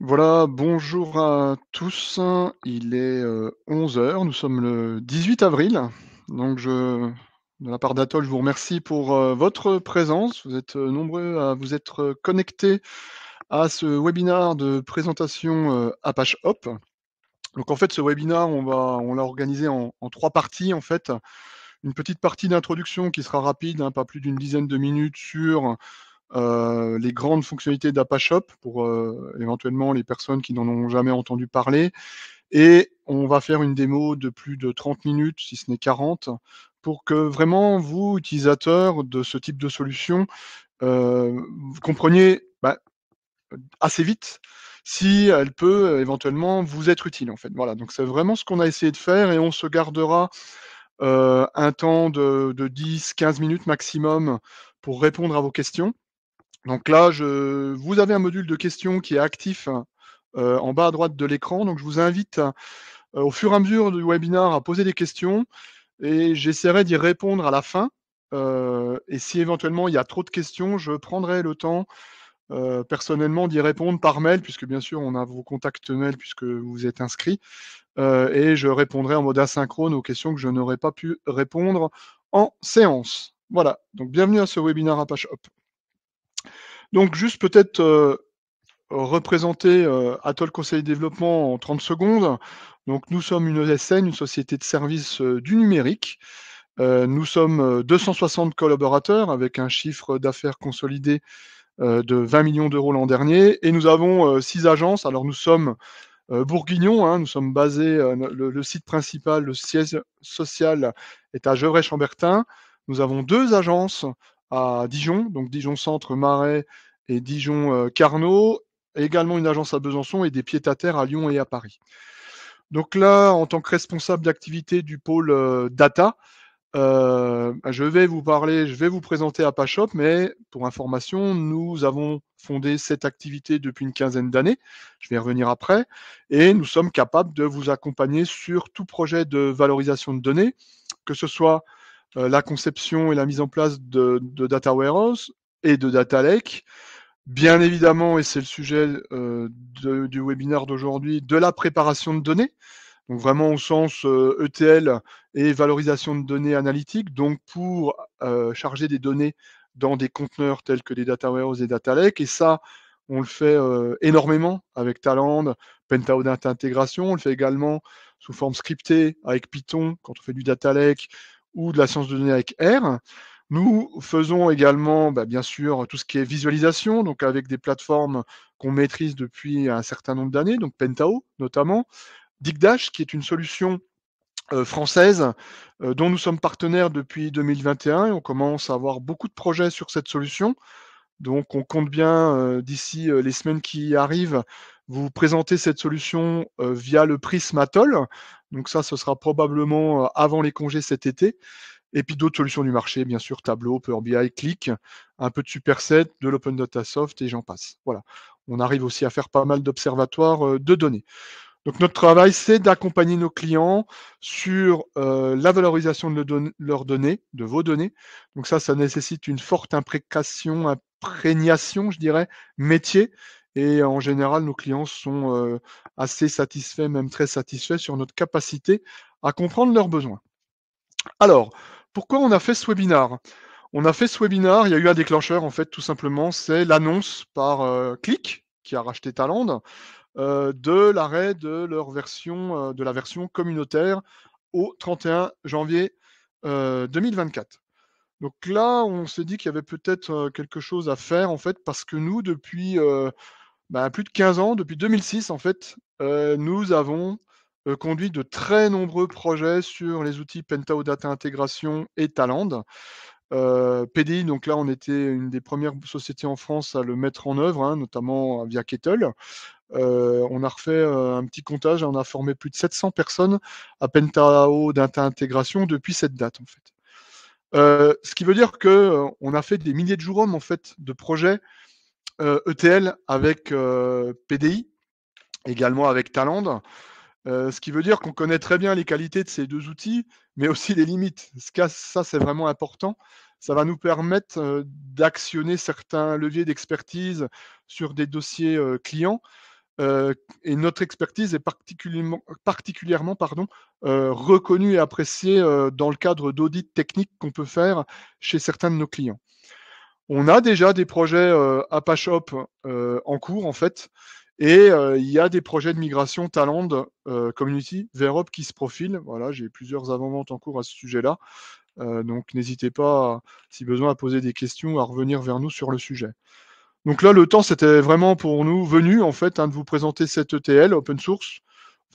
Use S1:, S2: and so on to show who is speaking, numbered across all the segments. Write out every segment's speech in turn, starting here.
S1: Voilà, bonjour à tous. Il est 11h, euh, nous sommes le 18 avril. Donc, je, de la part d'Atoll, je vous remercie pour euh, votre présence. Vous êtes euh, nombreux à vous être connectés à ce webinar de présentation Apache Hop. Donc, en fait, ce webinar, on, l'a organisé en, trois parties, en fait. Une petite partie d'introduction qui sera rapide, hein, pas plus d'une dizaine de minutes, sur euh, les grandes fonctionnalités d'ApaShop pour euh, éventuellement les personnes qui n'en ont jamais entendu parler. Et on va faire une démo de plus de 30 minutes, si ce n'est 40, pour que vraiment vous, utilisateurs de ce type de solution, euh, vous compreniez bah, assez vite si elle peut éventuellement vous être utile en fait. Voilà, donc c'est vraiment ce qu'on a essayé de faire et on se gardera un temps de 10-15 minutes maximum pour répondre à vos questions. Donc là, vous avez un module de questions qui est actif euh, en bas à droite de l'écran. Donc je vous invite euh, au fur et à mesure du webinaire à poser des questions et j'essaierai d'y répondre à la fin. Euh, et si éventuellement il y a trop de questions, je prendrai le temps personnellement d'y répondre par mail, puisque bien sûr on a vos contacts mail puisque vous êtes inscrit, et je répondrai en mode asynchrone aux questions que je n'aurais pas pu répondre en séance. Voilà, donc bienvenue à ce webinaire Apache Hop. Donc, juste peut-être euh, représenter euh, Atoll Conseil Développement en 30 secondes. Donc, nous sommes une ESN, une société de services euh, du numérique. nous sommes 260 collaborateurs avec un chiffre d'affaires consolidé de 20 millions d'euros l'an dernier. Et nous avons six agences. Alors, nous sommes bourguignon. Hein. nous sommes basés, le, site principal, le siège social est à Gevrey-Chambertin. Nous avons deux agences à Dijon, donc Dijon Centre, Marais et Dijon euh, Carnot, également une agence à Besançon et des pieds-à-terre à Lyon et à Paris. Donc là, en tant que responsable d'activité du pôle euh, data, euh, je vais vous parler, je vais vous présenter à Apashop, mais pour information, nous avons fondé cette activité depuis une quinzaine d'années. Je vais y revenir après. Et nous sommes capables de vous accompagner sur tout projet de valorisation de données, que ce soit euh, la conception et la mise en place de, data warehouse et de data lake. Bien évidemment, et c'est le sujet euh, du webinaire d'aujourd'hui, de la préparation de données. Donc vraiment au sens ETL euh, e et valorisation de données analytiques, donc pour charger des données dans des conteneurs tels que des data warehouse et data lake. Et ça, on le fait énormément avec Talend, Pentaho Data Integration, On le fait également sous forme scriptée avec Python quand on fait du data lake ou de la science de données avec R. Nous faisons également, bah, bien sûr, tout ce qui est visualisation, donc avec des plateformes qu'on maîtrise depuis un certain nombre d'années, donc Pentao notamment, DigDash, qui est une solution euh, française euh, dont nous sommes partenaires depuis 2021 et on commence à avoir beaucoup de projets sur cette solution. Donc on compte bien euh, d'ici les semaines qui arrivent vous présentez cette solution via le Prismatol. Donc ça, ce sera probablement avant les congés cet été. Et puis d'autres solutions du marché, bien sûr, Tableau, Power BI, Click, un peu de Superset, de l'Open Data Soft et j'en passe. Voilà. On arrive aussi à faire pas mal d'observatoires de données. Donc notre travail, c'est d'accompagner nos clients sur la valorisation de leurs données, de vos données. Donc ça, ça nécessite une forte imprécation, imprégnation, je dirais, métier. Et en général, nos clients sont euh, assez satisfaits, même très satisfaits sur notre capacité à comprendre leurs besoins. Alors, pourquoi on a fait ce webinar On a fait ce webinar, il y a eu un déclencheur en fait, tout simplement, c'est l'annonce par euh, Click, qui a racheté Talend, euh, de l'arrêt de leur version, de la version communautaire au 31 janvier 2024. Donc là, on s'est dit qu'il y avait peut-être quelque chose à faire en fait, parce que nous, depuis bah, plus de 15 ans, depuis 2006 en fait, euh, nous avons euh, conduit de très nombreux projets sur les outils Pentao Data Intégration et Talend. Euh, PDI, donc là, on était une des premières sociétés en France à le mettre en œuvre, hein, notamment via Kettle. on a refait un petit comptage, on a formé plus de 700 personnes à Pentao Data Intégration depuis cette date, en fait. ce qui veut dire qu'on a fait des milliers de jours en fait de projets ETL euh, e avec euh, PDI, également avec Talend. Euh, ce qui veut dire qu'on connaît très bien les qualités de ces deux outils, mais aussi les limites. Ce ça, c'est vraiment important. Ça va nous permettre d'actionner certains leviers d'expertise sur des dossiers clients. et notre expertise est particulièrement, pardon, reconnue et appréciée dans le cadre d'audits techniques qu'on peut faire chez certains de nos clients on a déjà des projets euh, Apache Hop euh, en cours, en fait. Et euh, il y a des projets de migration Talend Community vers Europe qui se profilent. Voilà, j'ai plusieurs avant en cours à ce sujet-là. donc n'hésitez pas, si besoin, à poser des questions, à revenir vers nous sur le sujet. Donc là, le temps, c'était vraiment pour nous venu, en fait, hein, de vous présenter cette ETL open source,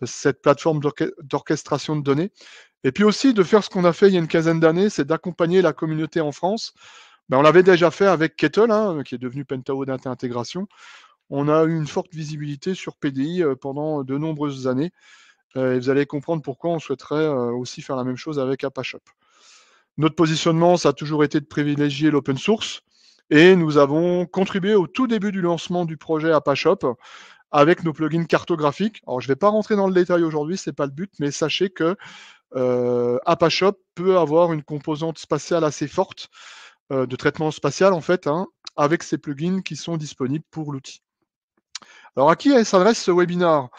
S1: cette plateforme d'orchestration de données. Et puis aussi de faire ce qu'on a fait il y a une quinzaine d'années, c'est d'accompagner la communauté en France ben, on l'avait déjà fait avec Kettle, hein, qui est devenu Pentaho d'intégration. On a eu une forte visibilité sur PDI euh, pendant de nombreuses années. Euh, et vous allez comprendre pourquoi on souhaiterait euh, aussi faire la même chose avec ApaShop. Notre positionnement, ça a toujours été de privilégier l'open source. Et nous avons contribué au tout début du lancement du projet Apache avec nos plugins cartographiques. Alors, je ne vais pas rentrer dans le détail aujourd'hui, ce n'est pas le but, mais sachez que Apache peut avoir une composante spatiale assez forte euh, de traitement spatial en fait, hein, avec ces plugins qui sont disponibles pour l'outil. Alors à qui s'adresse ce webinar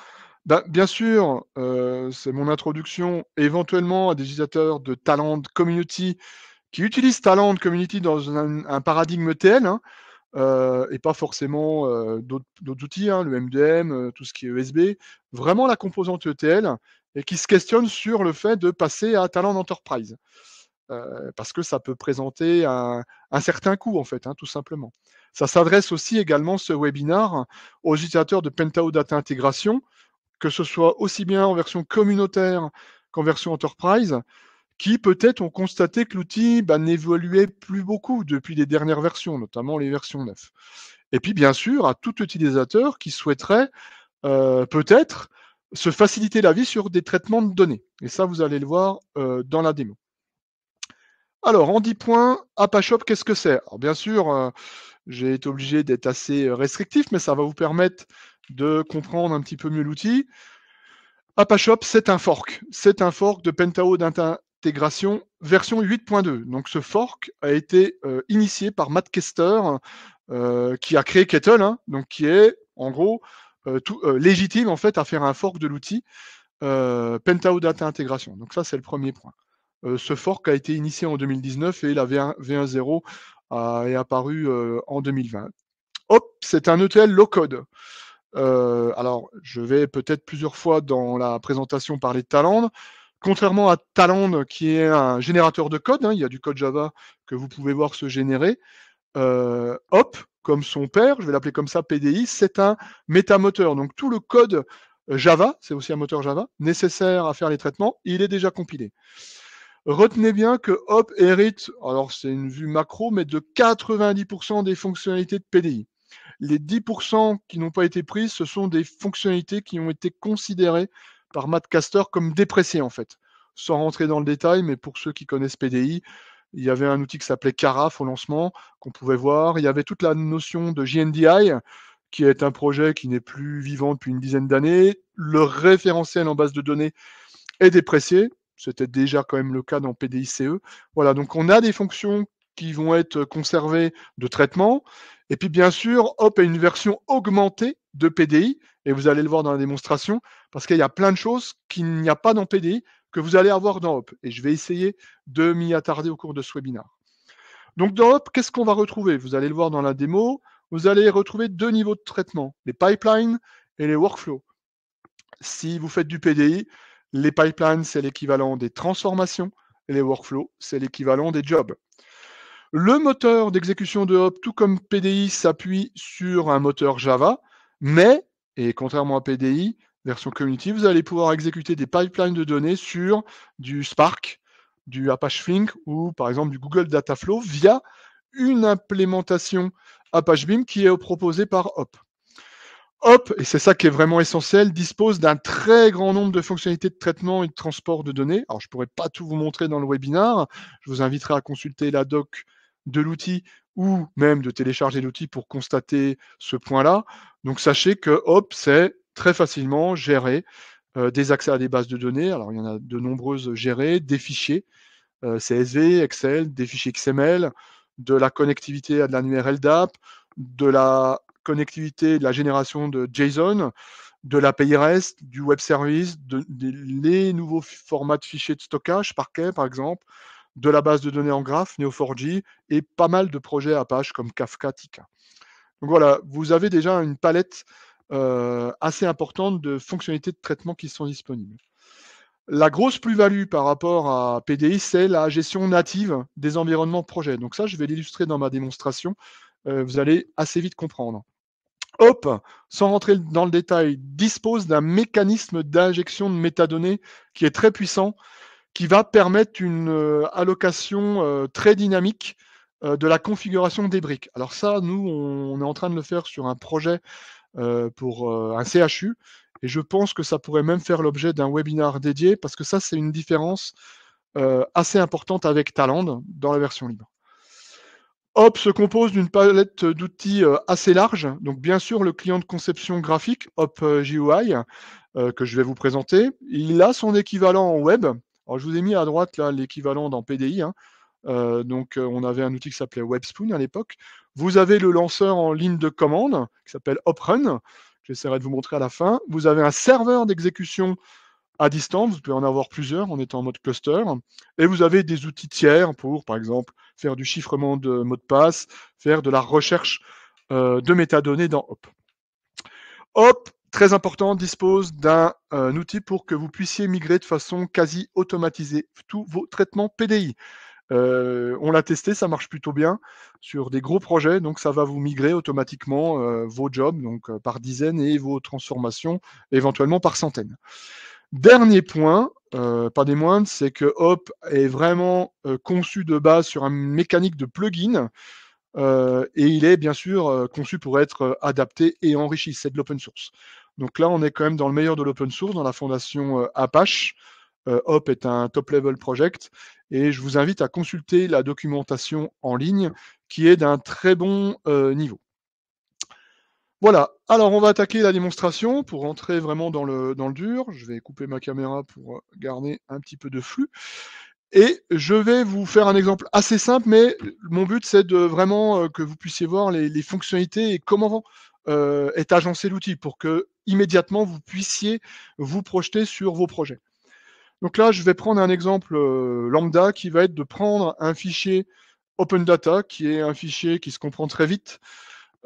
S1: ben, Bien sûr, euh, c'est mon introduction, éventuellement à des utilisateurs de Talent Community qui utilisent Talent Community dans un, paradigme ETL hein, euh, et pas forcément d'autres outils, hein, le MDM, tout ce qui est USB, e vraiment la composante ETL, et qui se questionne sur le fait de passer à Talent Enterprise parce que ça peut présenter un, certain coût, en fait, hein, tout simplement. Ça s'adresse aussi également, ce webinar, aux utilisateurs de Pentao Data Integration, que ce soit aussi bien en version communautaire qu'en version enterprise, qui peut-être ont constaté que l'outil bah, n'évoluait plus beaucoup depuis les dernières versions, notamment les versions 9. Et puis, bien sûr, à tout utilisateur qui souhaiterait peut-être se faciliter la vie sur des traitements de données. Et ça, vous allez le voir dans la démo. Alors, en 10 points, ApaShop, qu'est-ce que c'est Alors, bien sûr, euh, j'ai été obligé d'être assez euh, restrictif, mais ça va vous permettre de comprendre un petit peu mieux l'outil. ApaShop, c'est un fork. C'est un fork de Pentao d'intégration version 8.2. Donc, ce fork a été euh, initié par Matt Kester, qui a créé Kettle, hein, donc qui est, en gros, légitime en fait à faire un fork de l'outil. Pentao Data Intégration. Donc ça, c'est le premier point. Euh, ce fork a été initié en 2019 et la V1.0 est apparue euh, en 2020. Hop, c'est un ETL low-code. Euh, alors, je vais peut-être plusieurs fois dans la présentation parler de Talend. Contrairement à Talend, qui est un générateur de code, hein, il y a du code Java que vous pouvez voir se générer. hop, comme son père, je vais l'appeler comme ça PDI, c'est un métamoteur. Donc tout le code Java, c'est aussi un moteur Java, nécessaire à faire les traitements, il est déjà compilé. Retenez bien que Hop hérite, alors c'est une vue macro, mais de 90% des fonctionnalités de PDI. Les 10% qui n'ont pas été prises, ce sont des fonctionnalités qui ont été considérées par Caster comme dépréciées en fait. Sans rentrer dans le détail, mais pour ceux qui connaissent PDI, il y avait un outil qui s'appelait Caraf au lancement, qu'on pouvait voir. Il y avait toute la notion de JNDI, qui est un projet qui n'est plus vivant depuis une dizaine d'années. Le référentiel en base de données est déprécié. C'était déjà quand même le cas dans PDICE. Voilà, donc on a des fonctions qui vont être conservées de traitement. Et puis bien sûr, hop, une version augmentée de PDI. Et vous allez le voir dans la démonstration, parce qu'il y a plein de choses qu'il n'y a pas dans PDI que vous allez avoir dans hop. Et je vais essayer de m'y attarder au cours de ce webinaire. Donc dans hop, qu'est-ce qu'on va retrouver Vous allez le voir dans la démo. Vous allez retrouver deux niveaux de traitement, les pipelines et les workflows. Si vous faites du PDI, les pipelines, c'est l'équivalent des transformations. Les workflows, c'est l'équivalent des jobs. Le moteur d'exécution de Hop, tout comme PDI, s'appuie sur un moteur Java, mais, et contrairement à PDI, version community, vous allez pouvoir exécuter des pipelines de données sur du Spark, du Apache Flink ou par exemple du Google Dataflow via une implémentation Apache Beam qui est proposée par Hop. Hop, et c'est ça qui est vraiment essentiel, dispose d'un très grand nombre de fonctionnalités de traitement et de transport de données. Alors, je ne pourrais pas tout vous montrer dans le webinaire. Je vous inviterai à consulter la doc de l'outil ou même de télécharger l'outil pour constater ce point-là. Donc, sachez que Hop, c'est très facilement gérer euh, des accès à des bases de données. Alors, il y en a de nombreuses gérées, des fichiers euh, CSV, Excel, des fichiers XML, de la connectivité à de url d'app, de la connectivité de la génération de JSON, de l'API REST, du web service, des les nouveaux formats de fichiers de stockage, Parquet par exemple, de la base de données en graphe, Neo4j, et pas mal de projets Apache comme Kafka, Tika. Donc voilà, vous avez déjà une palette euh, assez importante de fonctionnalités de traitement qui sont disponibles. La grosse plus-value par rapport à PDI, c'est la gestion native des environnements projets. Donc ça, je vais l'illustrer dans ma démonstration. Euh, vous allez assez vite comprendre. Hop, sans rentrer dans le détail, dispose d'un mécanisme d'injection de métadonnées qui est très puissant, qui va permettre une euh, allocation euh, très dynamique euh, de la configuration des briques. Alors ça, nous, on, on, est en train de le faire sur un projet pour un CHU, et je pense que ça pourrait même faire l'objet d'un webinar dédié, parce que ça, c'est une différence assez importante avec Talend dans la version libre. Hop se compose d'une palette d'outils euh, assez large. Donc, bien sûr, le client de conception graphique, Hop GUI, euh, euh, que je vais vous présenter, il a son équivalent en web. Alors, je vous ai mis à droite là l'équivalent dans PDI. Hein. donc, on avait un outil qui s'appelait WebSpoon à l'époque. Vous avez le lanceur en ligne de commande qui s'appelle Run. J'essaierai de vous montrer à la fin. Vous avez un serveur d'exécution à distance, vous pouvez en avoir plusieurs en étant en mode cluster, et vous avez des outils tiers pour, par exemple, faire du chiffrement de mots de passe, faire de la recherche euh, de métadonnées dans Hop. Hop, très important, dispose d'un euh, outil pour que vous puissiez migrer de façon quasi automatisée tous vos traitements PDI. Euh, on l'a testé, ça marche plutôt bien sur des gros projets, donc ça va vous migrer automatiquement vos jobs donc par dizaines et vos transformations éventuellement par centaines. Dernier point, euh, pas des moindres, c'est que Hop est vraiment euh, conçu de base sur une mécanique de plugin. Euh, et il est bien sûr conçu pour être adapté et enrichi. C'est de l'open source. Donc là, on est quand même dans le meilleur de l'open source, dans la fondation Apache. Hop est un top level project. Et je vous invite à consulter la documentation en ligne qui est d'un très bon niveau. Voilà, alors, on va attaquer la démonstration pour rentrer vraiment dans le, dans le dur. Je vais couper ma caméra pour euh, garder un petit peu de flux. Et je vais vous faire un exemple assez simple, mais mon but, c'est de vraiment euh, que vous puissiez voir les, fonctionnalités et comment euh, est agencé l'outil pour que immédiatement vous puissiez vous projeter sur vos projets. Donc là, je vais prendre un exemple lambda qui va être de prendre un fichier Open Data, qui est un fichier qui se comprend très vite,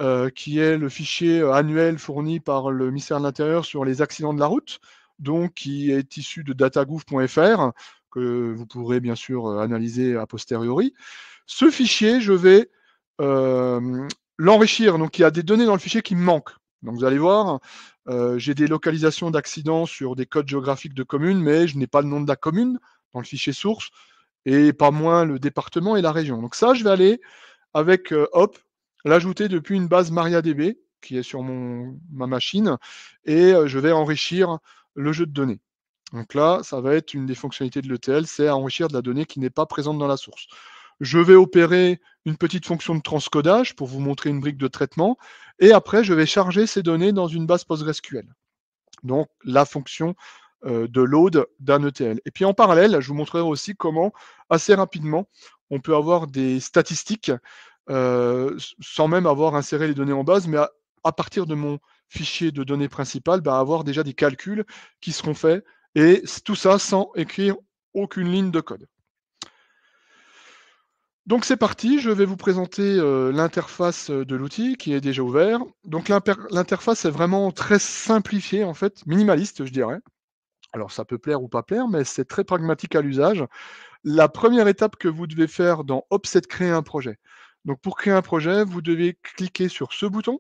S1: euh, qui est le fichier euh, annuel fourni par le ministère de l'Intérieur sur les accidents de la route, donc qui est issu de datagouv.fr, que vous pourrez bien sûr euh, analyser a posteriori. Ce fichier, je vais l'enrichir. Donc il y a des données dans le fichier qui me manquent. Donc vous allez voir, j'ai des localisations d'accidents sur des codes géographiques de communes, mais je n'ai pas le nom de la commune dans le fichier source, et pas moins le département et la région. Donc ça, je vais aller avec Hop l'ajouter depuis une base MariaDB qui est sur mon, ma machine et euh, je vais enrichir le jeu de données. Donc là, ça va être une des fonctionnalités de l'ETL, c'est enrichir de la donnée qui n'est pas présente dans la source. Je vais opérer une petite fonction de transcodage pour vous montrer une brique de traitement, et après, je vais charger ces données dans une base PostgreSQL. Donc la fonction euh, de load d'un ETL. Et puis en parallèle, je vous montrerai aussi comment, assez rapidement, on peut avoir des statistiques euh, sans même avoir inséré les données en base, mais à, partir de mon fichier de données principales, bah, avoir déjà des calculs qui seront faits, et tout ça sans écrire aucune ligne de code. Donc c'est parti, je vais vous présenter euh, l'interface euh, de l'outil qui est déjà ouvert. Donc l'interface est vraiment très simplifiée en fait, minimaliste je dirais. Alors ça peut plaire ou pas plaire, mais c'est très pragmatique à l'usage. La première étape que vous devez faire dans Opset créer un projet. Donc pour créer un projet, vous devez cliquer sur ce bouton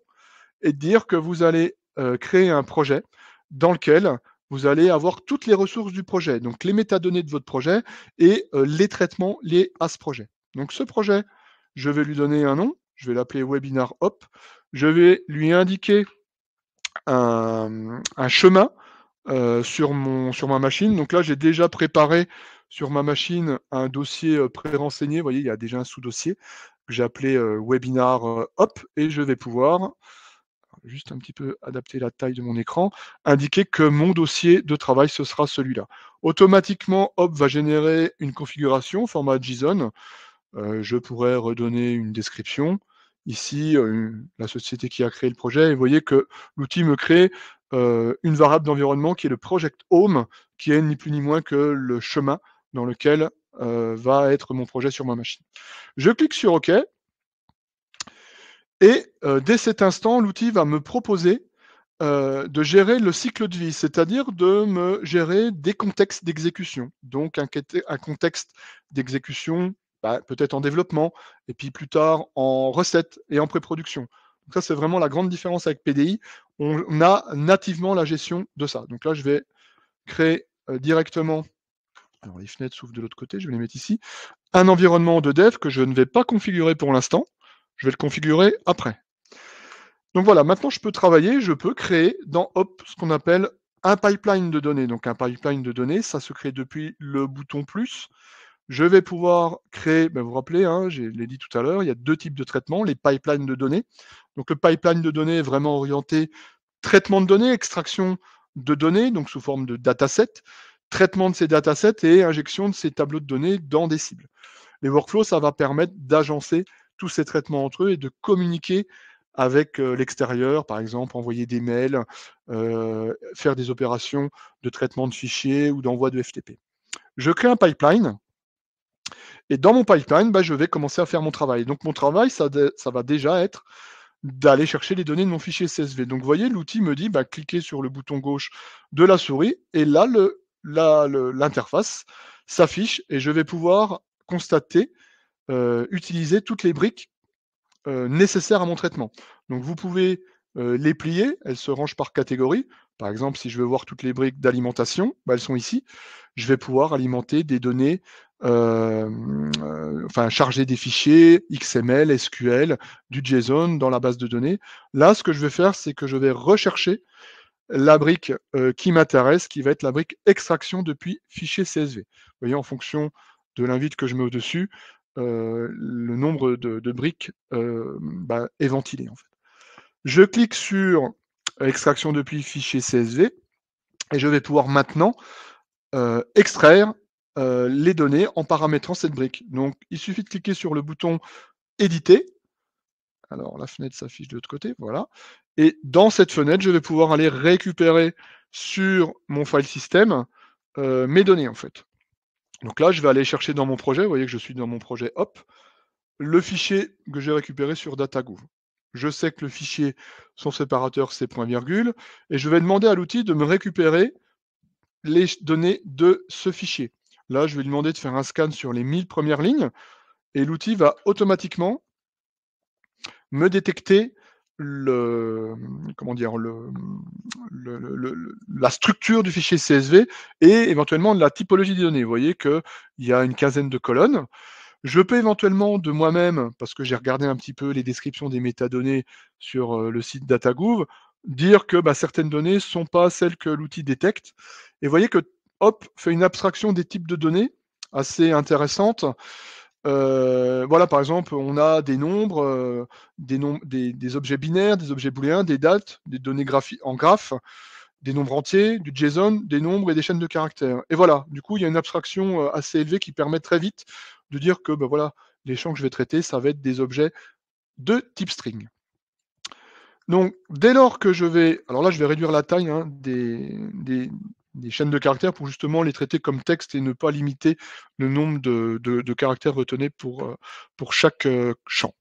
S1: et dire que vous allez euh, créer un projet dans lequel vous allez avoir toutes les ressources du projet, donc les métadonnées de votre projet et euh, les traitements liés à ce projet. Donc ce projet, je vais lui donner un nom, je vais l'appeler webinar hop, je vais lui indiquer un, chemin euh, sur, mon, sur ma machine. Donc là, j'ai déjà préparé sur ma machine un dossier pré-renseigné. Vous voyez, il y a déjà un sous-dossier j'ai appelé euh, webinar euh, hop et je vais pouvoir juste un petit peu adapter la taille de mon écran, indiquer que mon dossier de travail, ce sera celui-là. Automatiquement, Hop va générer une configuration format JSON. Euh, je pourrais redonner une description. Ici, la société qui a créé le projet, et vous voyez que l'outil me crée une variable d'environnement qui est le project home, qui est ni plus ni moins que le chemin dans lequel euh, va être mon projet sur ma machine. Je clique sur OK. Et euh, dès cet instant, l'outil va me proposer euh, de gérer le cycle de vie, c'est-à-dire de me gérer des contextes d'exécution. Donc un, un contexte d'exécution bah, peut-être en développement, et puis plus tard en recette et en pré-production. ça, c'est vraiment la grande différence avec PDI. On a nativement la gestion de ça. Donc là, je vais créer directement alors les fenêtres s'ouvrent de l'autre côté, je vais les mettre ici. Un environnement de dev que je ne vais pas configurer pour l'instant, je vais le configurer après. Donc voilà, maintenant je peux travailler, je peux créer dans Hop ce qu'on appelle un pipeline de données. Donc un pipeline de données, ça se crée depuis le bouton plus. Je vais pouvoir créer, ben, vous vous rappelez, hein, je l'ai dit tout à l'heure, il y a deux types de traitements, les pipelines de données. Donc le pipeline de données est vraiment orienté traitement de données, extraction de données, donc sous forme de dataset traitement de ces datasets et injection de ces tableaux de données dans des cibles. Les workflows, ça va permettre d'agencer tous ces traitements entre eux et de communiquer avec euh, l'extérieur, par exemple envoyer des mails, euh, faire des opérations de traitement de fichiers ou d'envoi de FTP. Je crée un pipeline et dans mon pipeline, bah, je vais commencer à faire mon travail. Donc mon travail, ça, ça va déjà être d'aller chercher les données de mon fichier CSV. Donc vous voyez, l'outil me dit, bah, cliquez sur le bouton gauche de la souris et là, le l'interface s'affiche et je vais pouvoir constater, euh, utiliser toutes les briques euh, nécessaires à mon traitement. Donc vous pouvez euh, les plier, elles se rangent par catégorie. Par exemple, si je veux voir toutes les briques d'alimentation, bah, elles sont ici. Je vais pouvoir alimenter des données, enfin charger des fichiers XML, SQL, du JSON dans la base de données. Là, ce que je vais faire, c'est que je vais rechercher la brique euh, qui m'intéresse, qui va être la brique extraction depuis fichier CSV. Vous voyez, en fonction de l'invite que je mets au-dessus, euh, le nombre de, briques euh, bah, est ventilé. En fait. Je clique sur extraction depuis fichier CSV et je vais pouvoir maintenant extraire les données en paramétrant cette brique. Donc, il suffit de cliquer sur le bouton éditer. Alors, la fenêtre s'affiche de l'autre côté, voilà. Et dans cette fenêtre, je vais pouvoir aller récupérer sur mon file system euh, mes données en fait. Donc là, je vais aller chercher dans mon projet, vous voyez que je suis dans mon projet hop, le fichier que j'ai récupéré sur DataGouv. Je sais que le fichier, son séparateur, c'est point virgule, et je vais demander à l'outil de me récupérer les données de ce fichier. Là, je vais lui demander de faire un scan sur les 1000 premières lignes, et l'outil va automatiquement me détecter le, comment dire, le, la structure du fichier CSV et éventuellement la typologie des données. Vous voyez qu'il y a une quinzaine de colonnes. Je peux éventuellement de moi-même, parce que j'ai regardé un petit peu les descriptions des métadonnées sur euh, le site DataGouv, dire que bah, certaines données ne sont pas celles que l'outil détecte. Et vous voyez que Hop fait une abstraction des types de données assez intéressante. Euh, voilà, par exemple, on a des nombres, euh, des, objets binaires, des objets booléens, des dates, des données en graphe, des nombres entiers, du JSON, des nombres et des chaînes de caractères. Et voilà, du coup, il y a une abstraction euh, assez élevée qui permet très vite de dire que bah, voilà, les champs que je vais traiter, ça va être des objets de type string. Donc, dès lors que je vais, alors là, je vais réduire la taille hein, des, des chaînes de caractères pour justement les traiter comme texte et ne pas limiter le nombre de, caractères retenus pour, euh, chaque euh, champ.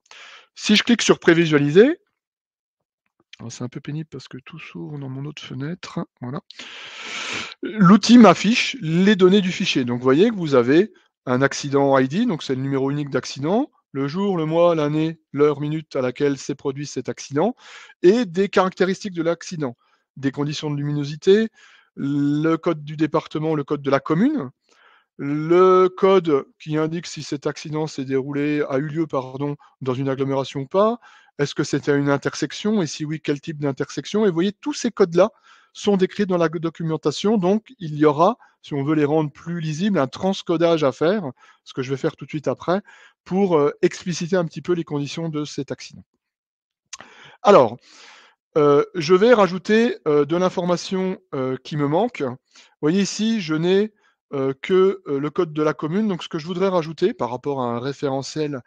S1: Si je clique sur prévisualiser, ah, c'est un peu pénible parce que tout s'ouvre dans mon autre fenêtre. Voilà. L'outil m'affiche les données du fichier. Donc vous voyez que vous avez un accident ID, donc c'est le numéro unique d'accident, le jour, le mois, l'année, l'heure, minute à laquelle s'est produit cet accident, et des caractéristiques de l'accident, des conditions de luminosité, le code du département, le code de la commune, le code qui indique si cet accident s'est déroulé, a eu lieu pardon, dans une agglomération ou pas, est-ce que c'était une intersection, et si oui, quel type d'intersection. Et vous voyez, tous ces codes-là sont décrits dans la documentation, donc il y aura, si on veut les rendre plus lisibles, un transcodage à faire, ce que je vais faire tout de suite après, pour euh, expliciter un petit peu les conditions de cet accident. Alors, euh, je vais rajouter euh, de l'information euh, qui me manque. Vous voyez ici, je n'ai que le code de la commune. Donc, ce que je voudrais rajouter par rapport à un référentiel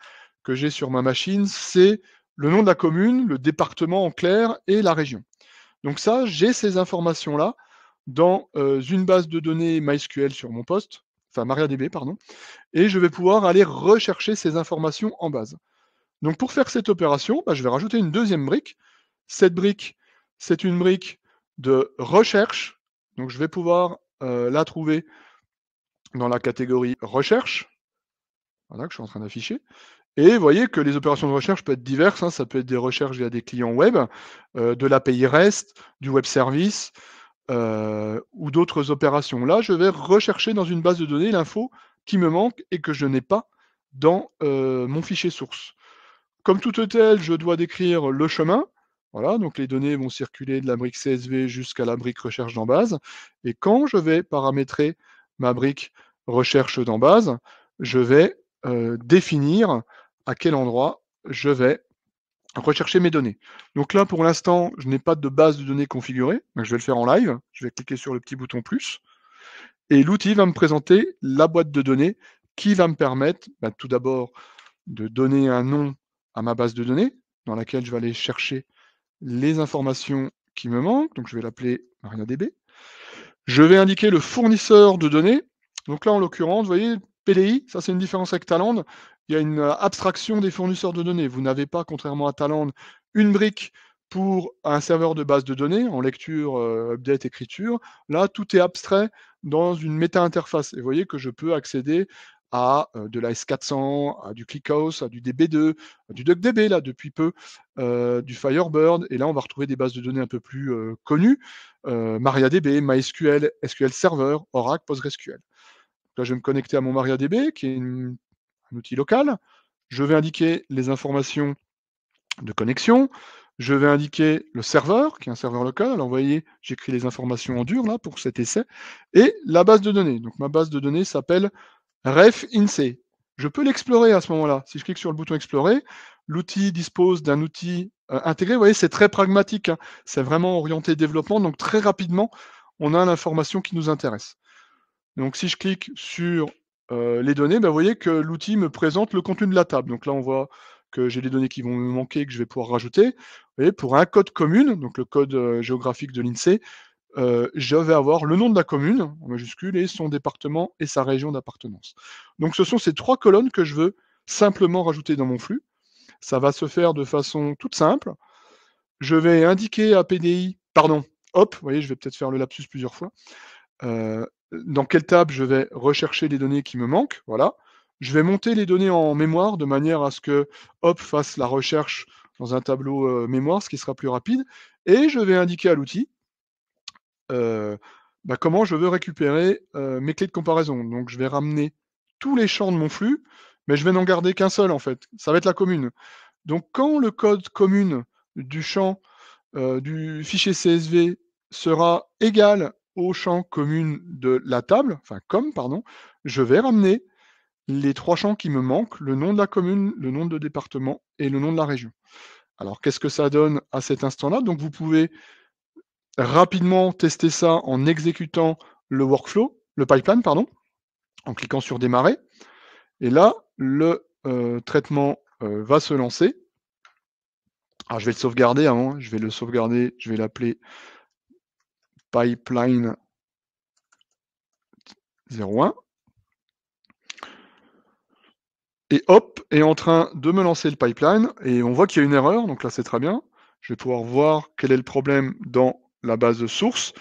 S1: que j'ai sur ma machine, c'est le nom de la commune, le département en clair et la région. Donc ça, j'ai ces informations-là dans une base de données MySQL sur mon poste, enfin MariaDB, pardon, et je vais pouvoir aller rechercher ces informations en base. Donc pour faire cette opération, bah, je vais rajouter une deuxième brique cette brique, c'est une brique de recherche. Donc je vais pouvoir euh, la trouver dans la catégorie recherche. Voilà, que je suis en train d'afficher. Et vous voyez que les opérations de recherche peuvent être diverses. Hein. Ça peut être des recherches via des clients web, euh, de l'API REST, du web service euh, ou d'autres opérations. Là, je vais rechercher dans une base de données l'info qui me manque et que je n'ai pas dans mon fichier source. Comme tout hôtel, je dois décrire le chemin. Voilà, donc les données vont circuler de la brique CSV jusqu'à la brique recherche dans base. Et quand je vais paramétrer ma brique recherche dans base, je vais euh, définir à quel endroit je vais rechercher mes données. Donc là, pour l'instant, je n'ai pas de base de données configurée. Donc je vais le faire en live. Je vais cliquer sur le petit bouton plus. Et l'outil va me présenter la boîte de données qui va me permettre bah, tout d'abord de donner un nom à ma base de données dans laquelle je vais aller chercher les informations qui me manquent, donc je vais l'appeler MariaDB. Je vais indiquer le fournisseur de données. Donc là, en l'occurrence, vous voyez, PDI, ça c'est une différence avec Talend. Il y a une euh, abstraction des fournisseurs de données. Vous n'avez pas, contrairement à Talend, une brique pour un serveur de base de données en lecture, euh, update, écriture. Là, tout est abstrait dans une méta-interface. Et vous voyez que je peux accéder à de la S400, à du ClickHouse, à du DB2, à du DuckDB là depuis peu, du Firebird, et là on va retrouver des bases de données un peu plus connues, MariaDB, MySQL, SQL Server, Oracle, PostgreSQL. Là je vais me connecter à mon MariaDB qui est un outil local. Je vais indiquer les informations de connexion. Je vais indiquer le serveur, qui est un serveur local. Alors, vous voyez, j'écris les informations en dur là pour cet essai. Et la base de données. Donc, ma base de données s'appelle ref INSEE. Je peux l'explorer à ce moment-là. Si je clique sur le bouton explorer, l'outil dispose d'un outil euh, intégré. Vous voyez, c'est très pragmatique. Hein. C'est vraiment orienté développement. Donc très rapidement, on a l'information qui nous intéresse. Donc si je clique sur euh, les données, bah, vous voyez que l'outil me présente le contenu de la table. Donc là, on voit que j'ai les données qui vont me manquer que je vais pouvoir rajouter. Vous voyez, pour un code commune, donc le code euh, géographique de l'INSEE, euh, je vais avoir le nom de la commune en majuscule et son département et sa région d'appartenance. Donc ce sont ces trois colonnes que je veux simplement rajouter dans mon flux. Ça va se faire de façon toute simple. Je vais indiquer à PDI, pardon, hop, vous voyez, je vais peut-être faire le lapsus plusieurs fois. Euh, dans quelle table je vais rechercher les données qui me manquent, voilà. Je vais monter les données en mémoire de manière à ce que hop fasse la recherche dans un tableau euh, mémoire, ce qui sera plus rapide. Et je vais indiquer à l'outil, bah, comment je veux récupérer mes clés de comparaison. Donc je vais ramener tous les champs de mon flux, mais je vais n'en garder qu'un seul en fait. Ça va être la commune. Donc quand le code commune du champ du fichier CSV sera égal au champ commune de la table, enfin comme, pardon, je vais ramener les trois champs qui me manquent, le nom de la commune, le nom de département et le nom de la région. Alors qu'est-ce que ça donne à cet instant-là Donc vous pouvez rapidement tester ça en exécutant le workflow, le pipeline, pardon, en cliquant sur démarrer. Et là, le euh, traitement euh, va se lancer. Alors, ah, je vais le sauvegarder avant, hein. je vais le sauvegarder, je vais l'appeler pipeline 01. Et hop, est en train de me lancer le pipeline. Et on voit qu'il y a une erreur, donc là c'est très bien. Je vais pouvoir voir quel est le problème dans la base source.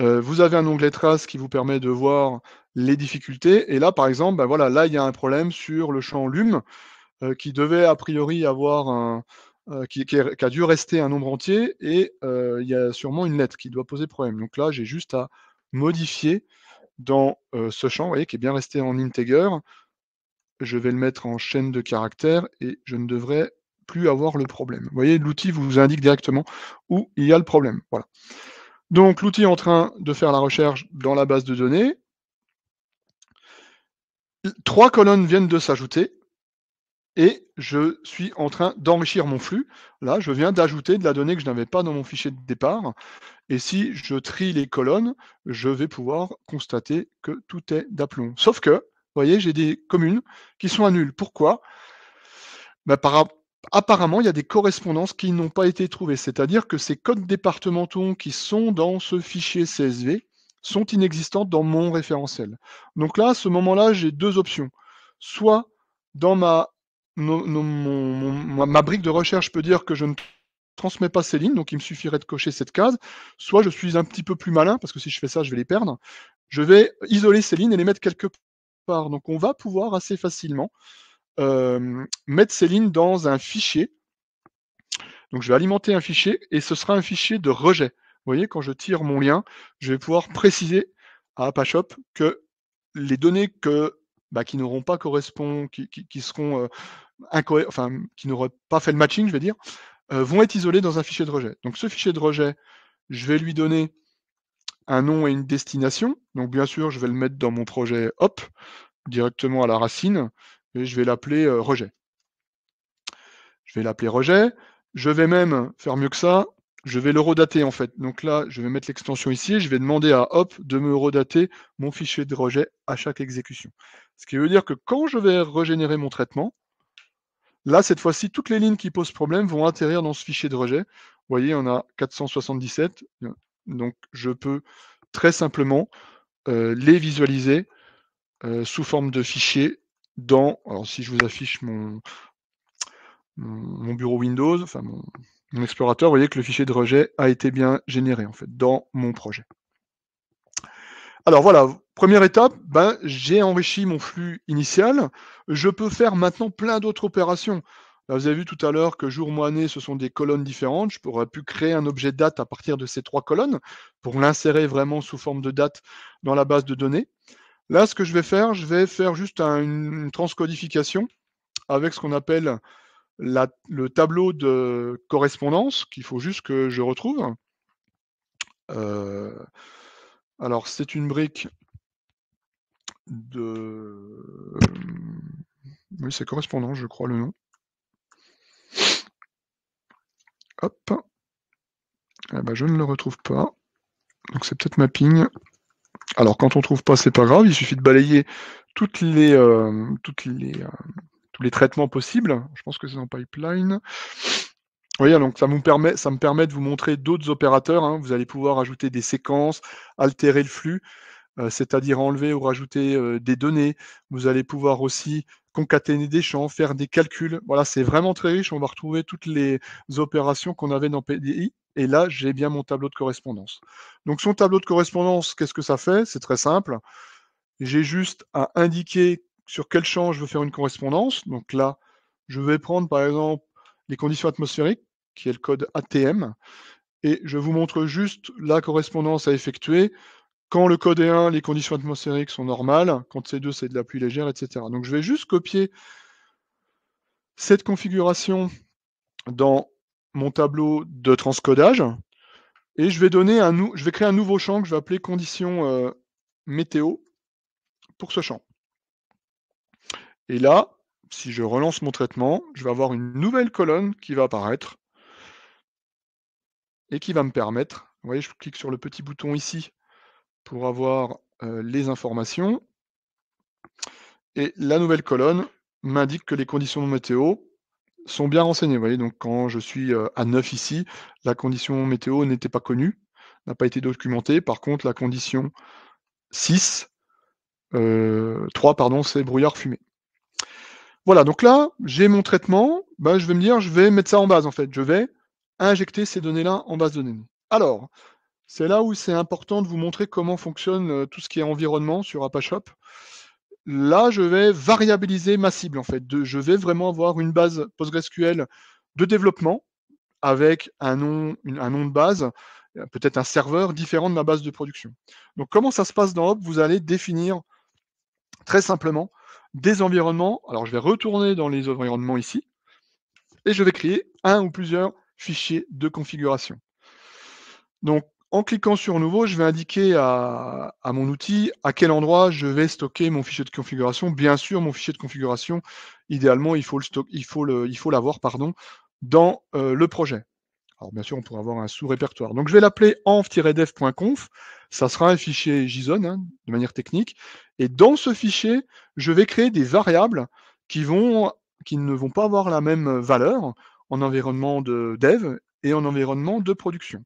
S1: Euh, vous avez un onglet trace qui vous permet de voir les difficultés. Et là, par exemple, ben voilà, là, il y a un problème sur le champ lume euh, qui devait a priori avoir un. Euh, qui, a dû rester un nombre entier et il y a sûrement une lettre qui doit poser problème. Donc là, j'ai juste à modifier dans ce champ, vous voyez, qui est bien resté en integer. Je vais le mettre en chaîne de caractères et je ne devrais plus avoir le problème. Vous voyez, l'outil vous indique directement où il y a le problème. Voilà. Donc l'outil est en train de faire la recherche dans la base de données. Trois colonnes viennent de s'ajouter et je suis en train d'enrichir mon flux. Là, je viens d'ajouter de la donnée que je n'avais pas dans mon fichier de départ. Et si je trie les colonnes, je vais pouvoir constater que tout est d'aplomb. Sauf que, vous voyez, j'ai des communes qui sont à Pourquoi bah, par, apparemment, il y a des correspondances qui n'ont pas été trouvées. C'est-à-dire que ces codes départementaux qui sont dans ce fichier CSV sont inexistants dans mon référentiel. Donc là, à ce moment-là, j'ai deux options. Soit dans ma, ma brique de recherche, je peux dire que je ne transmets pas ces lignes, donc il me suffirait de cocher cette case. Soit je suis un petit peu plus malin, parce que si je fais ça, je vais les perdre. Je vais isoler ces lignes et les mettre quelque part. Donc on va pouvoir assez facilement euh, mettre ces lignes dans un fichier. Donc je vais alimenter un fichier et ce sera un fichier de rejet. Vous voyez, quand je tire mon lien, je vais pouvoir préciser à ApaShop que les données que, bah, qui n'auront pas correspond, qui, qui, seront euh, enfin, qui pas fait le matching, je vais dire, euh, vont être isolées dans un fichier de rejet. Donc ce fichier de rejet, je vais lui donner un nom et une destination. Donc bien sûr, je vais le mettre dans mon projet hop, directement à la racine je vais l'appeler euh, rejet. Je vais l'appeler rejet. Je vais même faire mieux que ça. Je vais le redater en fait. Donc là, je vais mettre l'extension ici. je vais demander à Hop de me redater mon fichier de rejet à chaque exécution. Ce qui veut dire que quand je vais régénérer mon traitement, là, cette fois-ci, toutes les lignes qui posent problème vont atterrir dans ce fichier de rejet. Vous voyez, on a 477. Donc je peux très simplement euh, les visualiser euh, sous forme de fichier, dans, alors si je vous affiche mon, bureau Windows, enfin mon, explorateur, vous voyez que le fichier de rejet a été bien généré en fait dans mon projet. Alors voilà, première étape, ben, j'ai enrichi mon flux initial. Je peux faire maintenant plein d'autres opérations. vous avez vu tout à l'heure que jour, mois, année, ce sont des colonnes différentes. Je pourrais pu créer un objet date à partir de ces trois colonnes pour l'insérer vraiment sous forme de date dans la base de données. Là, ce que je vais faire, je vais faire juste une transcodification avec ce qu'on appelle le tableau de correspondance qu'il faut juste que je retrouve. Euh, alors, c'est une brique de... Oui, c'est correspondant, je crois, le nom. Hop. Eh ben, je ne le retrouve pas. Donc, c'est peut-être mapping. Alors quand on trouve pas, c'est pas grave, il suffit de balayer toutes les, euh, toutes les, euh, tous les traitements possibles. Je pense que c'est en pipeline. Oui, donc ça, vous permet, ça me permet de vous montrer d'autres opérateurs. Hein. Vous allez pouvoir ajouter des séquences, altérer le flux, euh, c'est-à-dire enlever ou rajouter des données. Vous allez pouvoir aussi concaténer des champs, faire des calculs. Voilà, c'est vraiment très riche. On va retrouver toutes les opérations qu'on avait dans PDI. Et là, j'ai bien mon tableau de correspondance. Donc son tableau de correspondance, qu'est-ce que ça fait C'est très simple. J'ai juste à indiquer sur quel champ je veux faire une correspondance. Donc là, je vais prendre par exemple les conditions atmosphériques, qui est le code ATM, et je vous montre juste la correspondance à effectuer. Quand le code est 1, les conditions atmosphériques sont normales. Quand c'est 2, c'est de la pluie légère, etc. Donc je vais juste copier cette configuration dans mon tableau de transcodage et je vais, créer un nouveau champ que je vais appeler Conditions euh, météo pour ce champ. Et là, si je relance mon traitement, je vais avoir une nouvelle colonne qui va apparaître et qui va me permettre, vous voyez, je clique sur le petit bouton ici pour avoir euh, les informations. Et la nouvelle colonne m'indique que les conditions météo sont bien renseignés. Vous voyez, donc quand je suis à 9 ici, la condition météo n'était pas connue, n'a pas été documentée. Par contre, la condition 6, 3, pardon, c'est brouillard fumé. Voilà, donc là, j'ai mon traitement. Bah, je vais me dire, je vais mettre ça en base, en fait. Je vais injecter ces données-là en base de données. Alors, c'est là où c'est important de vous montrer comment fonctionne tout ce qui est environnement sur Apache là, je vais variabiliser ma cible, en fait. je vais vraiment avoir une base PostgreSQL de développement avec un nom, un nom de base, euh, peut-être un serveur différent de ma base de production. Donc, comment ça se passe dans Hop Vous allez définir très simplement des environnements. Alors, je vais retourner dans les environnements ici et je vais créer un ou plusieurs fichiers de configuration. Donc, en cliquant sur Nouveau, je vais indiquer à, mon outil à quel endroit je vais stocker mon fichier de configuration. Bien sûr, mon fichier de configuration, idéalement, il faut l'avoir il faut le, il faut pardon, dans euh, le projet. Alors bien sûr, on pourrait avoir un sous-répertoire. Donc je vais l'appeler env-dev.conf. Ça sera un fichier JSON hein, de manière technique. Et dans ce fichier, je vais créer des variables qui, vont, qui ne vont pas avoir la même valeur en environnement de dev et en environnement de production.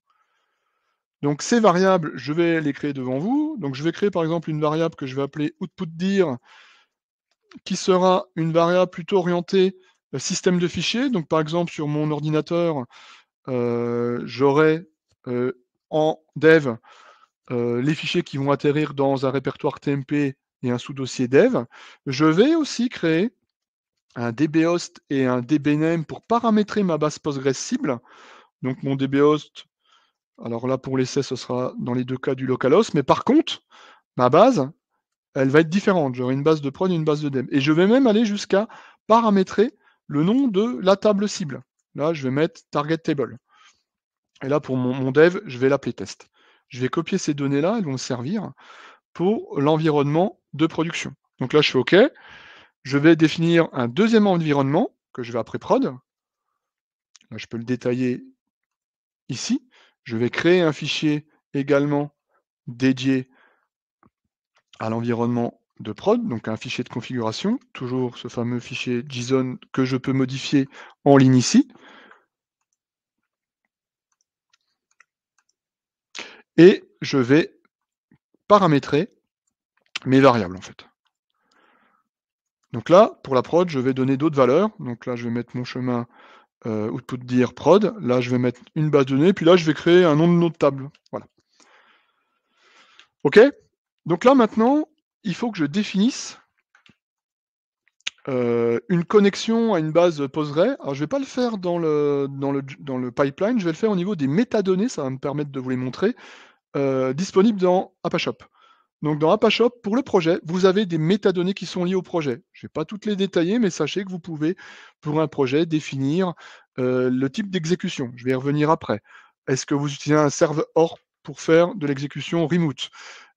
S1: Donc ces variables, je vais les créer devant vous. Donc je vais créer par exemple une variable que je vais appeler outputDir, qui sera une variable plutôt orientée euh, système de fichiers. Donc par exemple sur mon ordinateur, euh, j'aurai euh, en dev les fichiers qui vont atterrir dans un répertoire TMP et un sous-dossier dev. Je vais aussi créer un dbhost et un dbname pour paramétrer ma base Postgres cible. Donc mon dbhost alors là, pour l'essai, ce sera dans les deux cas du localos. Mais par contre, ma base, elle va être différente. J'aurai une base de prod et une base de dev Et je vais même aller jusqu'à paramétrer le nom de la table cible. Là, je vais mettre target table. Et là, pour mon, dev, je vais l'appeler test. Je vais copier ces données-là, elles vont servir pour l'environnement de production. Donc là, je fais OK. Je vais définir un deuxième environnement que je vais après prod. je peux le détailler ici. Je vais créer un fichier également dédié à l'environnement de prod, donc un fichier de configuration, toujours ce fameux fichier JSON que je peux modifier en ligne ici. Et je vais paramétrer mes variables en fait. Donc là, pour la prod, je vais donner d'autres valeurs. Donc là, je vais mettre mon chemin euh, output dire prod. Là, je vais mettre une base de données, puis là, je vais créer un nom de notre table. Voilà. OK Donc là, maintenant, il faut que je définisse euh, une connexion à une base PostgreSQL. Alors, je vais pas le faire dans le, dans, le, dans le, pipeline, je vais le faire au niveau des métadonnées, ça va me permettre de vous les montrer, euh, disponible disponibles dans Shop donc dans ApaShop, pour le projet, vous avez des métadonnées qui sont liées au projet. Je ne vais pas toutes les détailler, mais sachez que vous pouvez, pour un projet, définir euh, le type d'exécution. Je vais y revenir après. Est-ce que vous utilisez un serveur pour faire de l'exécution remote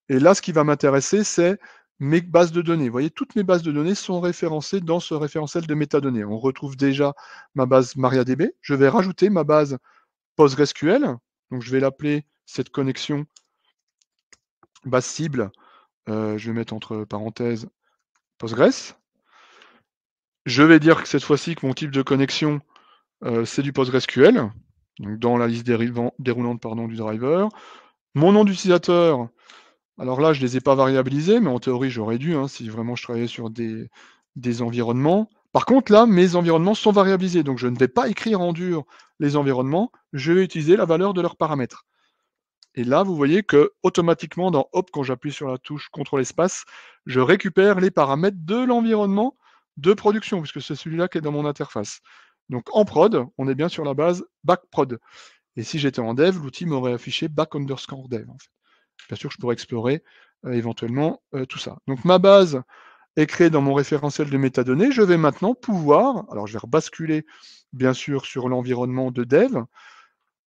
S1: Et là, ce qui va m'intéresser, c'est mes bases de données. Vous voyez, toutes mes bases de données sont référencées dans ce référentiel de métadonnées. On retrouve déjà ma base MariaDB. Je vais rajouter ma base PostgreSQL. Donc je vais l'appeler cette connexion basse cible, euh, je vais mettre entre parenthèses Postgres. Je vais dire que cette fois-ci que mon type de connexion, euh, c'est du PostgreSQL, donc dans la liste déroulante pardon, du driver. Mon nom d'utilisateur, alors là, je ne les ai pas variabilisés, mais en théorie, j'aurais dû, hein, si vraiment je travaillais sur des, des environnements. Par contre, là, mes environnements sont variabilisés, donc je ne vais pas écrire en dur les environnements, je vais utiliser la valeur de leurs paramètres. Et là, vous voyez que automatiquement, dans Hop, quand j'appuie sur la touche Contrôle espace, je récupère les paramètres de l'environnement de production, puisque c'est celui-là qui est dans mon interface. Donc en prod, on est bien sur la base back prod. Et si j'étais en dev, l'outil m'aurait affiché back underscore dev. En Bien sûr, je pourrais explorer euh, éventuellement euh, tout ça. Donc ma base est créée dans mon référentiel de métadonnées. Je vais maintenant pouvoir, alors je vais rebasculer bien sûr sur l'environnement de dev,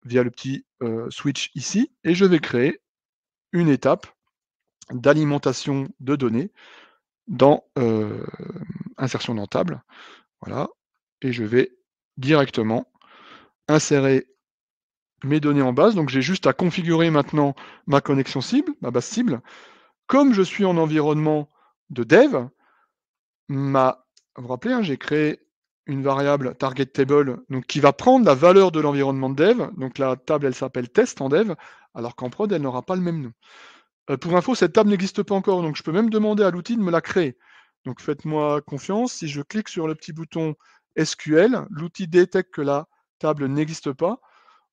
S1: via le petit euh, switch ici et je vais créer une étape d'alimentation de données dans euh, insertion dans table. Voilà. Et je vais directement insérer mes données en base. Donc j'ai juste à configurer maintenant ma connexion cible, ma base cible. Comme je suis en environnement de dev, ma, vous vous rappelez, hein, j'ai créé une variable target table donc qui va prendre la valeur de l'environnement de dev. Donc la table, elle s'appelle test en dev, alors qu'en prod, elle n'aura pas le même nom. Euh, pour info, cette table n'existe pas encore, donc je peux même demander à l'outil de me la créer. Donc faites-moi confiance, si je clique sur le petit bouton SQL, l'outil détecte que la table n'existe pas.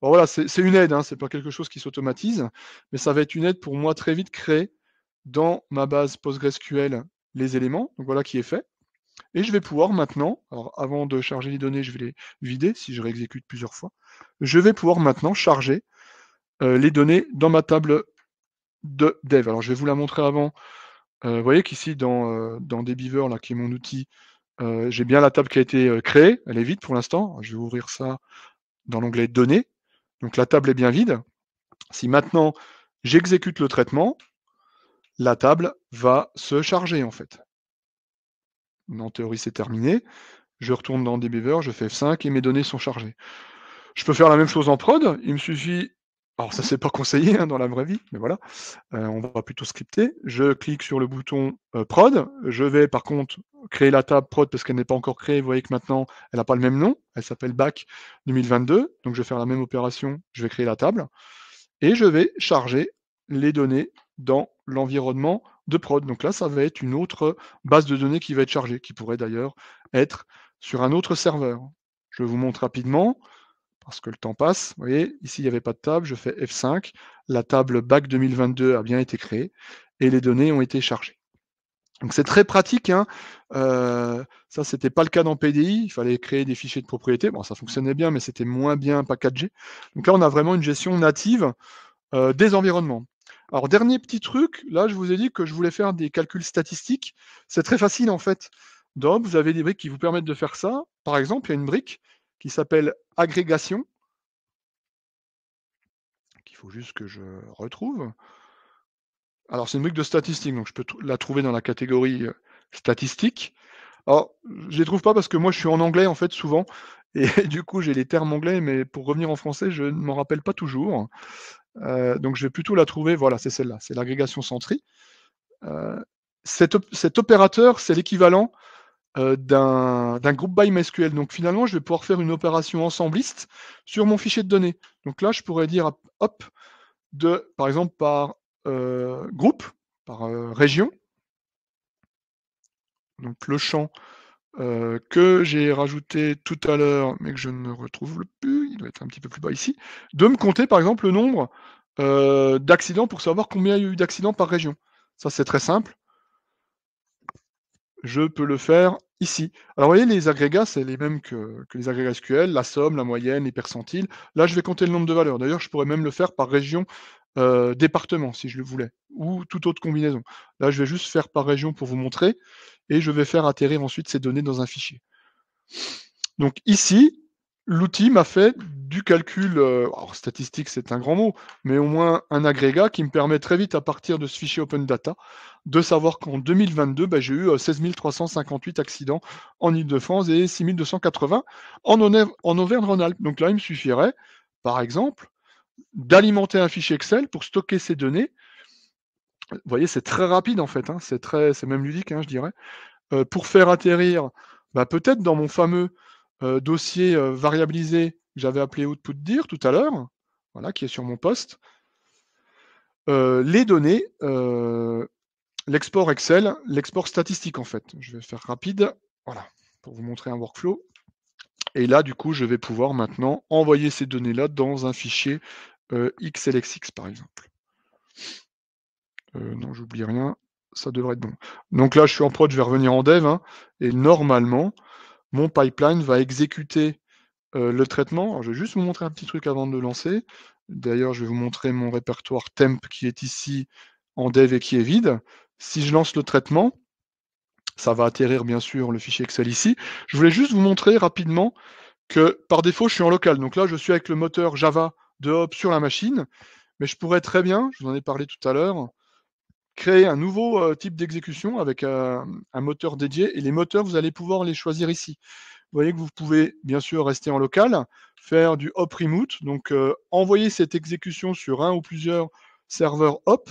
S1: Bon, voilà, c'est une aide, hein, c'est pas quelque chose qui s'automatise, mais ça va être une aide pour moi très vite créer dans ma base PostgreSQL les éléments. Donc voilà qui est fait. Et je vais pouvoir maintenant, alors avant de charger les données, je vais les vider si je réexécute plusieurs fois. Je vais pouvoir maintenant charger euh, les données dans ma table de dev. Alors je vais vous la montrer avant. Euh, vous voyez qu'ici dans, euh, Debiver, là, qui est mon outil, j'ai bien la table qui a été créée. Elle est vide pour l'instant. Je vais ouvrir ça dans l'onglet données. Donc la table est bien vide. Si maintenant j'exécute le traitement, la table va se charger en fait. En théorie, c'est terminé. Je retourne dans Debever, je fais F5 et mes données sont chargées. Je peux faire la même chose en prod. Il me suffit alors ça mmh c'est pas conseillé hein, dans la vraie vie, mais voilà, euh, on va plutôt scripter. Je clique sur le bouton euh, prod. Je vais par contre créer la table prod parce qu'elle n'est pas encore créée. Vous voyez que maintenant elle n'a pas le même nom. Elle s'appelle Bac 2022. Donc je vais faire la même opération. Je vais créer la table et je vais charger les données dans l'environnement de prod. Donc là, ça va être une autre euh, base de données qui va être chargée, qui pourrait d'ailleurs être sur un autre serveur. Je vous montre rapidement, parce que le temps passe. Vous voyez, ici, il n'y avait pas de table, je fais F5. La table BAC 2022 a bien été créée et les données ont été chargées. Donc c'est très pratique. Hein. Euh, ça, ce n'était pas le cas dans PDI. Il fallait créer des fichiers de propriété. Bon, ça fonctionnait bien, mais c'était moins bien packagé. Donc là, on a vraiment une gestion native euh, des environnements. Alors, dernier petit truc, là, je vous ai dit que je voulais faire des calculs statistiques. C'est très facile, en fait. Donc, vous avez des briques qui vous permettent de faire ça. Par exemple, il y a une brique qui s'appelle agrégation, qu'il faut juste que je retrouve. Alors, c'est une brique de statistiques, donc je peux la trouver dans la catégorie euh, statistique. Alors, je ne les trouve pas parce que moi, je suis en anglais, en fait, souvent. Et du coup, j'ai les termes anglais, mais pour revenir en français, je ne m'en rappelle pas toujours. Euh, donc je vais plutôt la trouver, voilà, c'est celle-là, c'est l'agrégation Sentry. Euh, cet, opérateur, c'est l'équivalent euh, d'un groupe by MySQL. Donc finalement, je vais pouvoir faire une opération ensembliste sur mon fichier de données. Donc là, je pourrais dire, hop, de, par exemple, par groupe, par région, donc le champ que j'ai rajouté tout à l'heure, mais que je ne retrouve plus un petit peu plus bas ici, de me compter par exemple le nombre euh, d'accidents pour savoir combien il y a eu d'accidents par région. Ça c'est très simple. Je peux le faire ici. Alors vous voyez, les agrégats, c'est les mêmes que, les agrégats SQL, la somme, la moyenne, les percentiles. Là, je vais compter le nombre de valeurs. D'ailleurs, je pourrais même le faire par région, euh, département, si je le voulais, ou toute autre combinaison. Là, je vais juste faire par région pour vous montrer, et je vais faire atterrir ensuite ces données dans un fichier. Donc ici, l'outil m'a fait du calcul, euh, alors statistique c'est un grand mot, mais au moins un agrégat qui me permet très vite à partir de ce fichier Open Data de savoir qu'en 2022, bah, j'ai eu 16 euh, 358 accidents en Ile-de-France et 6 280 en, Auvergne-Rhône-Alpes. Donc là, il me suffirait, par exemple, d'alimenter un fichier Excel pour stocker ces données. Vous voyez, c'est très rapide en fait, hein, c'est même ludique, hein, je dirais, euh, pour faire atterrir bah, peut-être dans mon fameux euh, dossier euh, variabilisé que j'avais appelé output dire tout à l'heure, voilà, qui est sur mon poste, euh, les données, l'export Excel, l'export statistique en fait. Je vais faire rapide, voilà, pour vous montrer un workflow. Et là, du coup, je vais pouvoir maintenant envoyer ces données-là dans un fichier XLXX, par exemple. non, j'oublie rien, ça devrait être bon. Donc là, je suis en prod, je vais revenir en dev, hein, et normalement, mon pipeline va exécuter le traitement. je vais juste vous montrer un petit truc avant de le lancer. D'ailleurs, je vais vous montrer mon répertoire temp qui est ici en dev et qui est vide. Si je lance le traitement, ça va atterrir bien sûr le fichier Excel ici. Je voulais juste vous montrer rapidement que par défaut, je suis en local. Donc là, je suis avec le moteur Java de Hop sur la machine, mais je pourrais très bien, je vous en ai parlé tout à l'heure, créer un nouveau euh, type d'exécution avec euh, un moteur dédié. Et les moteurs, vous allez pouvoir les choisir ici. Vous voyez que vous pouvez bien sûr rester en local, faire du hop remote, donc euh, envoyer cette exécution sur un ou plusieurs serveurs hop,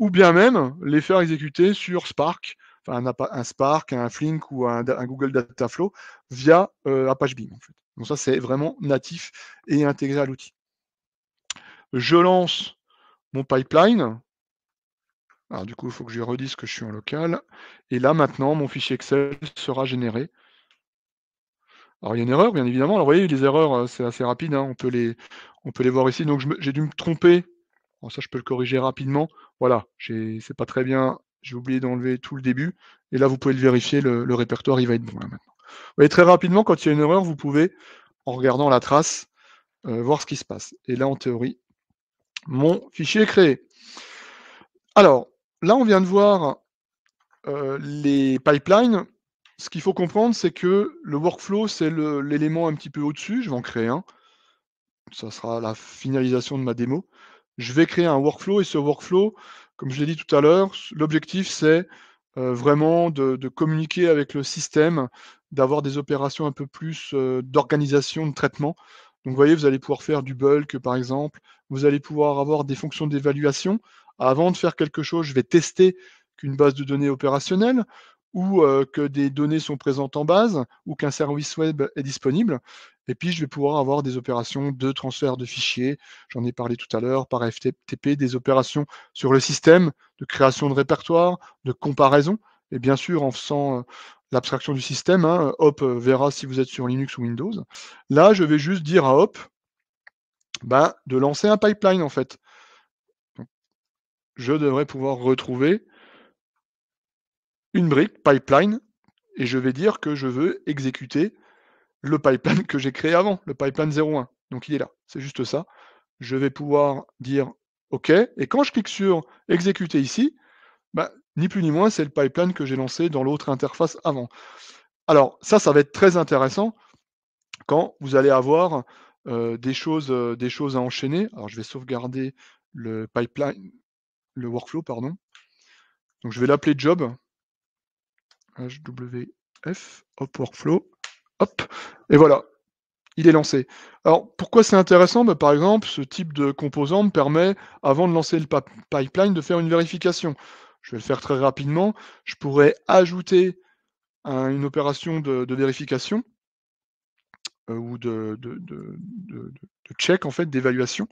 S1: ou bien même les faire exécuter sur Spark, un, Spark, un Flink ou un, Google Dataflow via Apache Beam. Donc ça, c'est vraiment natif et intégré à l'outil. Je lance mon pipeline alors du coup, il faut que je lui redise que je suis en local. Et là, maintenant, mon fichier Excel sera généré. Alors il y a une erreur, bien évidemment. Alors vous voyez, les erreurs, euh, c'est assez rapide. Hein. On, peut les, on peut les voir ici. Donc j'ai dû me tromper. ça, je peux le corriger rapidement. Voilà, c'est pas très bien. J'ai oublié d'enlever tout le début. Et là, vous pouvez le vérifier. Le, répertoire, il va être bon maintenant. Vous voyez, très rapidement, quand il y a une erreur, vous pouvez, en regardant la trace, euh, voir ce qui se passe. Et là, en théorie, mon fichier est créé. Alors, là, on vient de voir euh, les pipelines. Ce qu'il faut comprendre, c'est que le workflow, c'est l'élément un petit peu au-dessus. Je vais en créer un. Ça sera la finalisation de ma démo. Je vais créer un workflow et ce workflow, comme je l'ai dit tout à l'heure, l'objectif, c'est euh, vraiment de, communiquer avec le système, d'avoir des opérations un peu plus euh, d'organisation, de traitement. Donc, vous voyez, vous allez pouvoir faire du bulk, par exemple. Vous allez pouvoir avoir des fonctions d'évaluation avant de faire quelque chose, je vais tester qu'une base de données opérationnelle ou euh, que des données sont présentes en base ou qu'un service web est disponible. Et puis, je vais pouvoir avoir des opérations de transfert de fichiers, j'en ai parlé tout à l'heure, par FTP, des opérations sur le système, de création de répertoires, de comparaison, et bien sûr en faisant euh, l'abstraction du système, hein, euh, Hop verra si vous êtes sur Linux ou Windows. Là, je vais juste dire à Hop ben, de lancer un pipeline en fait je devrais pouvoir retrouver une brique pipeline et je vais dire que je veux exécuter le pipeline que j'ai créé avant, le pipeline 01. Donc il est là, c'est juste ça. Je vais pouvoir dire OK. Et quand je clique sur exécuter ici, bah, ni plus ni moins, c'est le pipeline que j'ai lancé dans l'autre interface avant. Alors ça, ça va être très intéressant quand vous allez avoir euh, des, choses, euh, des choses à enchaîner. Alors je vais sauvegarder le pipeline, le workflow, pardon. Donc je vais l'appeler job, HWF, hop workflow, hop, et voilà, il est lancé. Alors pourquoi c'est intéressant bah, Par exemple, ce type de composant me permet, avant de lancer le pipeline, de faire une vérification. Je vais le faire très rapidement. Je pourrais ajouter une opération de, vérification euh, ou de, de, de, check, en fait, d'évaluation,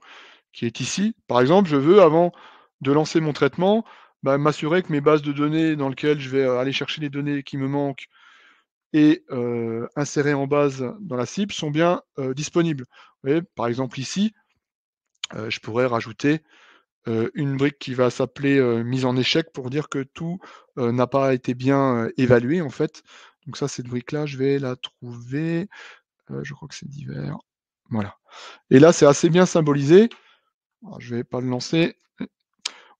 S1: qui est ici. Par exemple, je veux, avant de lancer mon traitement, bah, m'assurer que mes bases de données dans lesquelles je vais euh, aller chercher les données qui me manquent et euh, insérer en base dans la cible sont bien euh, disponibles. par exemple ici, je pourrais rajouter une brique qui va s'appeler mise en échec pour dire que tout n'a pas été bien évalué en fait. Donc ça, cette brique-là, je vais la trouver. je crois que c'est divers. Voilà. Et là, c'est assez bien symbolisé. je ne vais pas le lancer.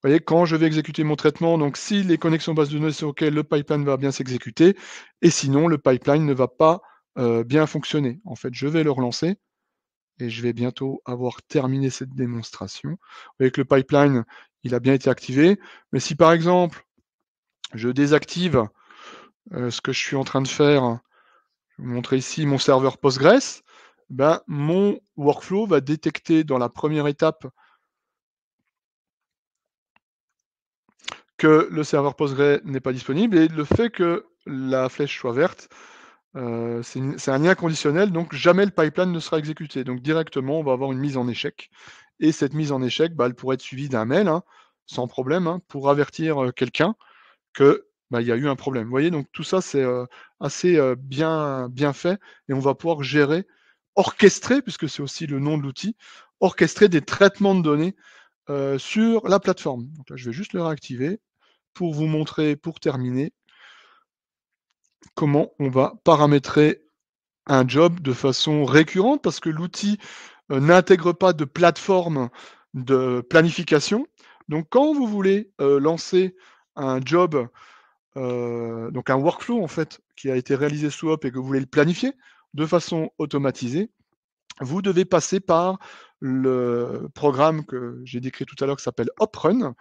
S1: Vous voyez, quand je vais exécuter mon traitement, donc si les connexions bases de données sont OK, le pipeline va bien s'exécuter, et sinon, le pipeline ne va pas euh, bien fonctionner. En fait, je vais le relancer, et je vais bientôt avoir terminé cette démonstration. Vous voyez que le pipeline, il a bien été activé, mais si par exemple, je désactive euh, ce que je suis en train de faire, je vais vous montrer ici mon serveur Postgres, ben, mon workflow va détecter dans la première étape que le serveur Postgre n'est pas disponible et le fait que la flèche soit verte, euh, c'est un lien conditionnel, donc jamais le pipeline ne sera exécuté. Donc directement, on va avoir une mise en échec. Et cette mise en échec, bah, elle pourrait être suivie d'un mail, hein, sans problème, hein, pour avertir euh, quelqu'un qu'il bah, y a eu un problème. Vous voyez, donc tout ça, c'est euh, assez bien, bien fait et on va pouvoir gérer, orchestrer, puisque c'est aussi le nom de l'outil, orchestrer des traitements de données sur la plateforme. Donc je vais juste le réactiver pour vous montrer, pour terminer, comment on va paramétrer un job de façon récurrente parce que l'outil euh, n'intègre pas de plateforme de planification. Donc quand vous voulez euh, lancer un job, euh, donc un workflow en fait, qui a été réalisé sous Hop et que vous voulez le planifier de façon automatisée, vous devez passer par le programme que j'ai décrit tout à l'heure qui s'appelle OpRun,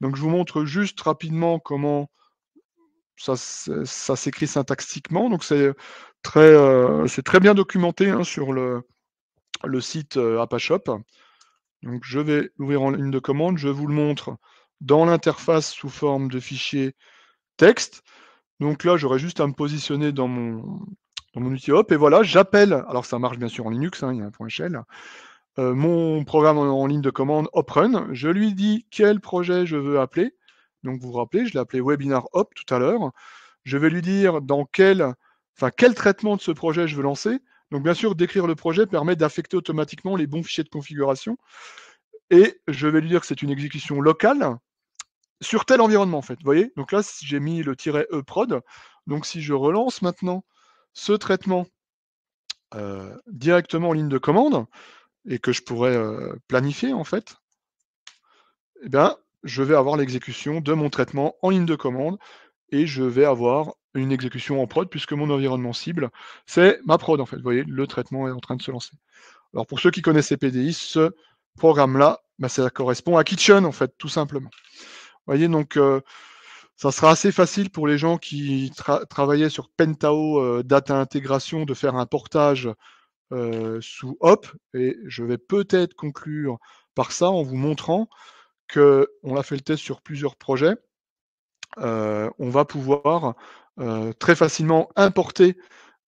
S1: donc je vous montre juste rapidement comment ça, s'écrit syntaxiquement. Donc c'est très, euh, très, bien documenté hein, sur le, site euh, Apache. Donc je vais l'ouvrir en ligne de commande, je vous le montre dans l'interface sous forme de fichier texte. Donc là, j'aurais juste à me positionner dans mon, dans outil Hop, et voilà, j'appelle, alors ça marche bien sûr en Linux, hein, il y a un point shell, euh, mon programme en, ligne de commande OpRun. Je lui dis quel projet je veux appeler. Donc vous vous rappelez, je l'ai appelé Webinar Op tout à l'heure. Je vais lui dire dans quel, quel traitement de ce projet je veux lancer. Donc bien sûr, décrire le projet permet d'affecter automatiquement les bons fichiers de configuration. Et je vais lui dire que c'est une exécution locale sur tel environnement en fait. Vous voyez Donc là, j'ai mis le tiret e prod. Donc si je relance maintenant ce traitement euh, directement en ligne de commande, et que je pourrais euh, planifier en fait, eh bien, je vais avoir l'exécution de mon traitement en ligne de commande et je vais avoir une exécution en prod puisque mon environnement cible, c'est ma prod en fait. Vous voyez, le traitement est en train de se lancer. Alors pour ceux qui connaissent les PDI, ce programme-là, bah, ça correspond à Kitchen en fait, tout simplement. Vous voyez, donc euh, ça sera assez facile pour les gens qui travaillaient sur Pentao euh, Data Intégration de faire un portage sous Hop. Et je vais peut-être conclure par ça en vous montrant que on a fait le test sur plusieurs projets. on va pouvoir très facilement importer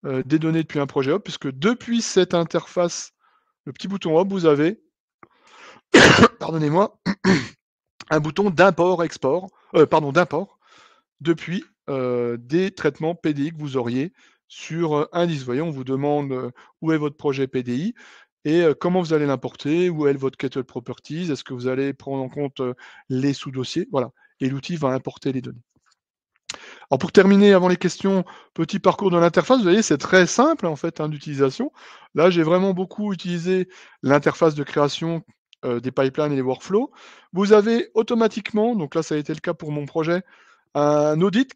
S1: des données depuis un projet Hop, puisque depuis cette interface, le petit bouton Hop, vous avez, pardonnez-moi, un bouton d'import-export, pardon, d'import depuis des traitements PDI que vous auriez sur indice. voyons. on vous demande où est votre projet PDI et comment vous allez l'importer, où est votre kettle properties, est-ce que vous allez prendre en compte les sous-dossiers, voilà. Et l'outil va importer les données. Alors pour terminer, avant les questions, petit parcours de l'interface, vous voyez, c'est très simple en fait hein, d'utilisation. Là, j'ai vraiment beaucoup utilisé l'interface de création des pipelines et des workflows. Vous avez automatiquement, donc là ça a été le cas pour mon projet, un audit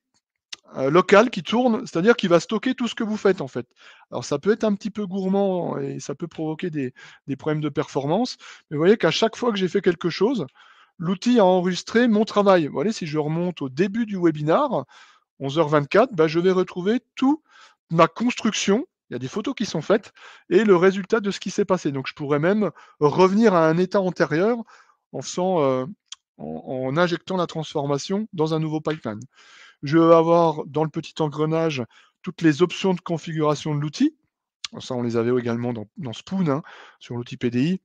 S1: local qui tourne, c'est-à-dire qui va stocker tout ce que vous faites en fait. Alors ça peut être un petit peu gourmand et ça peut provoquer des, des problèmes de performance, mais vous voyez qu'à chaque fois que j'ai fait quelque chose, l'outil a enregistré mon travail. Vous voyez, si je remonte au début du webinar, 11h24, bah, je vais retrouver toute ma construction. Il y a des photos qui sont faites et le résultat de ce qui s'est passé. Donc je pourrais même revenir à un état antérieur en euh, en, injectant la transformation dans un nouveau pipeline. Je vais avoir dans le petit engrenage toutes les options de configuration de l'outil. Ça, on les avait également dans, Spoon, hein, sur l'outil PDI.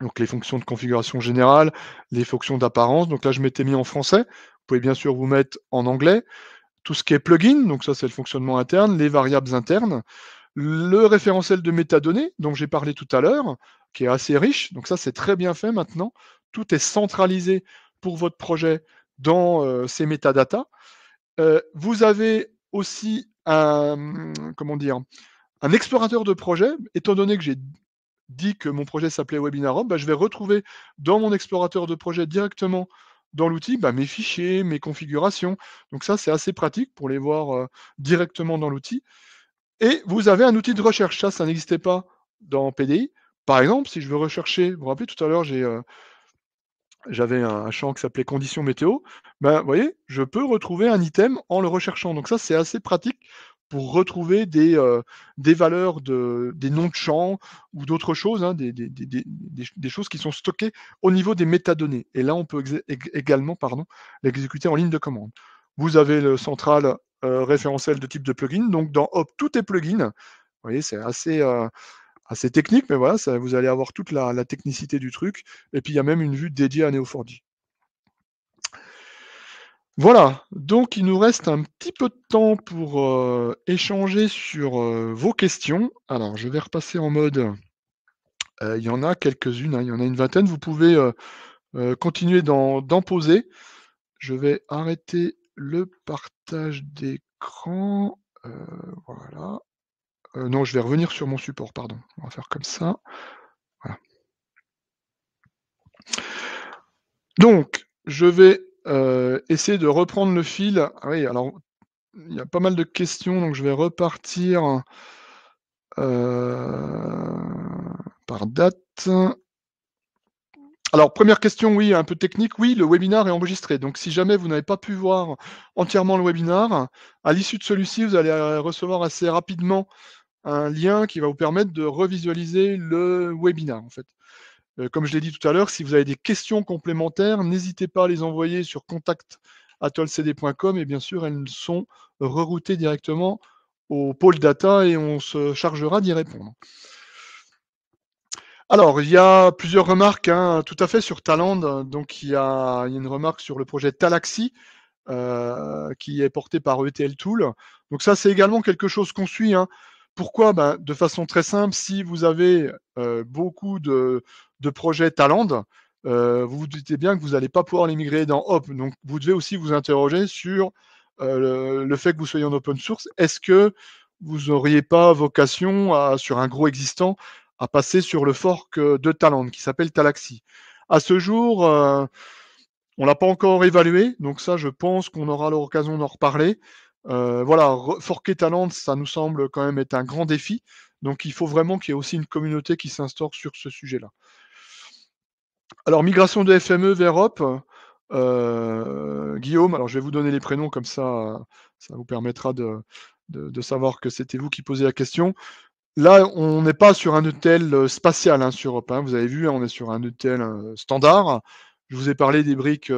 S1: Donc les fonctions de configuration générale, les fonctions d'apparence. Donc là, je m'étais mis en français. Vous pouvez bien sûr vous mettre en anglais. Tout ce qui est plugin, donc ça c'est le fonctionnement interne, les variables internes, le référentiel de métadonnées dont j'ai parlé tout à l'heure, qui est assez riche. Donc ça c'est très bien fait maintenant. Tout est centralisé pour votre projet dans euh, ces métadatas. Euh, vous avez aussi un, comment dire, un explorateur de projet. Étant donné que j'ai dit que mon projet s'appelait Webinar bah, je vais retrouver dans mon explorateur de projet directement dans l'outil bah, mes fichiers, mes configurations. Donc ça, c'est assez pratique pour les voir euh, directement dans l'outil. Et vous avez un outil de recherche. Ça, ça n'existait pas dans PDI. Par exemple, si je veux rechercher, vous vous rappelez tout à l'heure, j'ai euh, j'avais un, champ qui s'appelait conditions météo, ben, vous voyez, je peux retrouver un item en le recherchant. Donc ça, c'est assez pratique pour retrouver des, euh, des valeurs, de, des noms de champs ou d'autres choses, hein, des, des, choses qui sont stockées au niveau des métadonnées. Et là, on peut également l'exécuter en ligne de commande. Vous avez le central euh, référentiel de type de plugin. Donc dans Hop, tout est plugin. Vous voyez, c'est assez, euh, assez technique, mais voilà, vous allez avoir toute la, technicité du truc. Et puis il y a même une vue dédiée à neo 4 Voilà, donc il nous reste un petit peu de temps pour euh, échanger sur euh, vos questions. Alors, je vais repasser en mode. Euh, il y en a quelques-unes, hein, il y en a une vingtaine. Vous pouvez continuer d'en poser. Je vais arrêter le partage d'écran. voilà. Euh, non, je vais revenir sur mon support, pardon. On va faire comme ça. Voilà. Donc, je vais euh, essayer de reprendre le fil. Ah oui, alors, il y a pas mal de questions, donc je vais repartir euh, par date. Alors, première question, oui, un peu technique. Oui, le webinaire est enregistré. Donc, si jamais vous n'avez pas pu voir entièrement le webinaire, à l'issue de celui-ci, vous allez recevoir assez rapidement un lien qui va vous permettre de revisualiser le webinaire, en fait. Euh, comme je l'ai dit tout à l'heure, si vous avez des questions complémentaires, n'hésitez pas à les envoyer sur contact.atolcd.com et bien sûr, elles sont reroutées directement au pôle data et on se chargera d'y répondre. Alors, il y a plusieurs remarques, hein, tout à fait, sur Talend. Donc, il y, a, une remarque sur le projet Talaxy euh, qui est porté par ETL Tool. Donc, ça, c'est également quelque chose qu'on suit. Hein. Pourquoi ben, De façon très simple, si vous avez euh, beaucoup de, projets Talend, euh, vous vous dites bien que vous n'allez pas pouvoir les migrer dans Hop. Donc, vous devez aussi vous interroger sur euh, le, fait que vous soyez en open source. Est-ce que vous n'auriez pas vocation, sur un gros existant, à passer sur le fork de Talend qui s'appelle Talaxy À ce jour, on ne l'a pas encore évalué. Donc, ça, je pense qu'on aura l'occasion d'en reparler. Euh, voilà, forquer Talent, ça nous semble quand même être un grand défi. Donc il faut vraiment qu'il y ait aussi une communauté qui s'instaure sur ce sujet-là. Alors, migration de FME vers Europe. Guillaume, alors je vais vous donner les prénoms comme ça, ça vous permettra de, de, savoir que c'était vous qui posiez la question. Là, on n'est pas sur un hôtel euh, spatial hein, sur Europe. Hein. vous avez vu, hein, on est sur un hôtel euh, standard. Je vous ai parlé des briques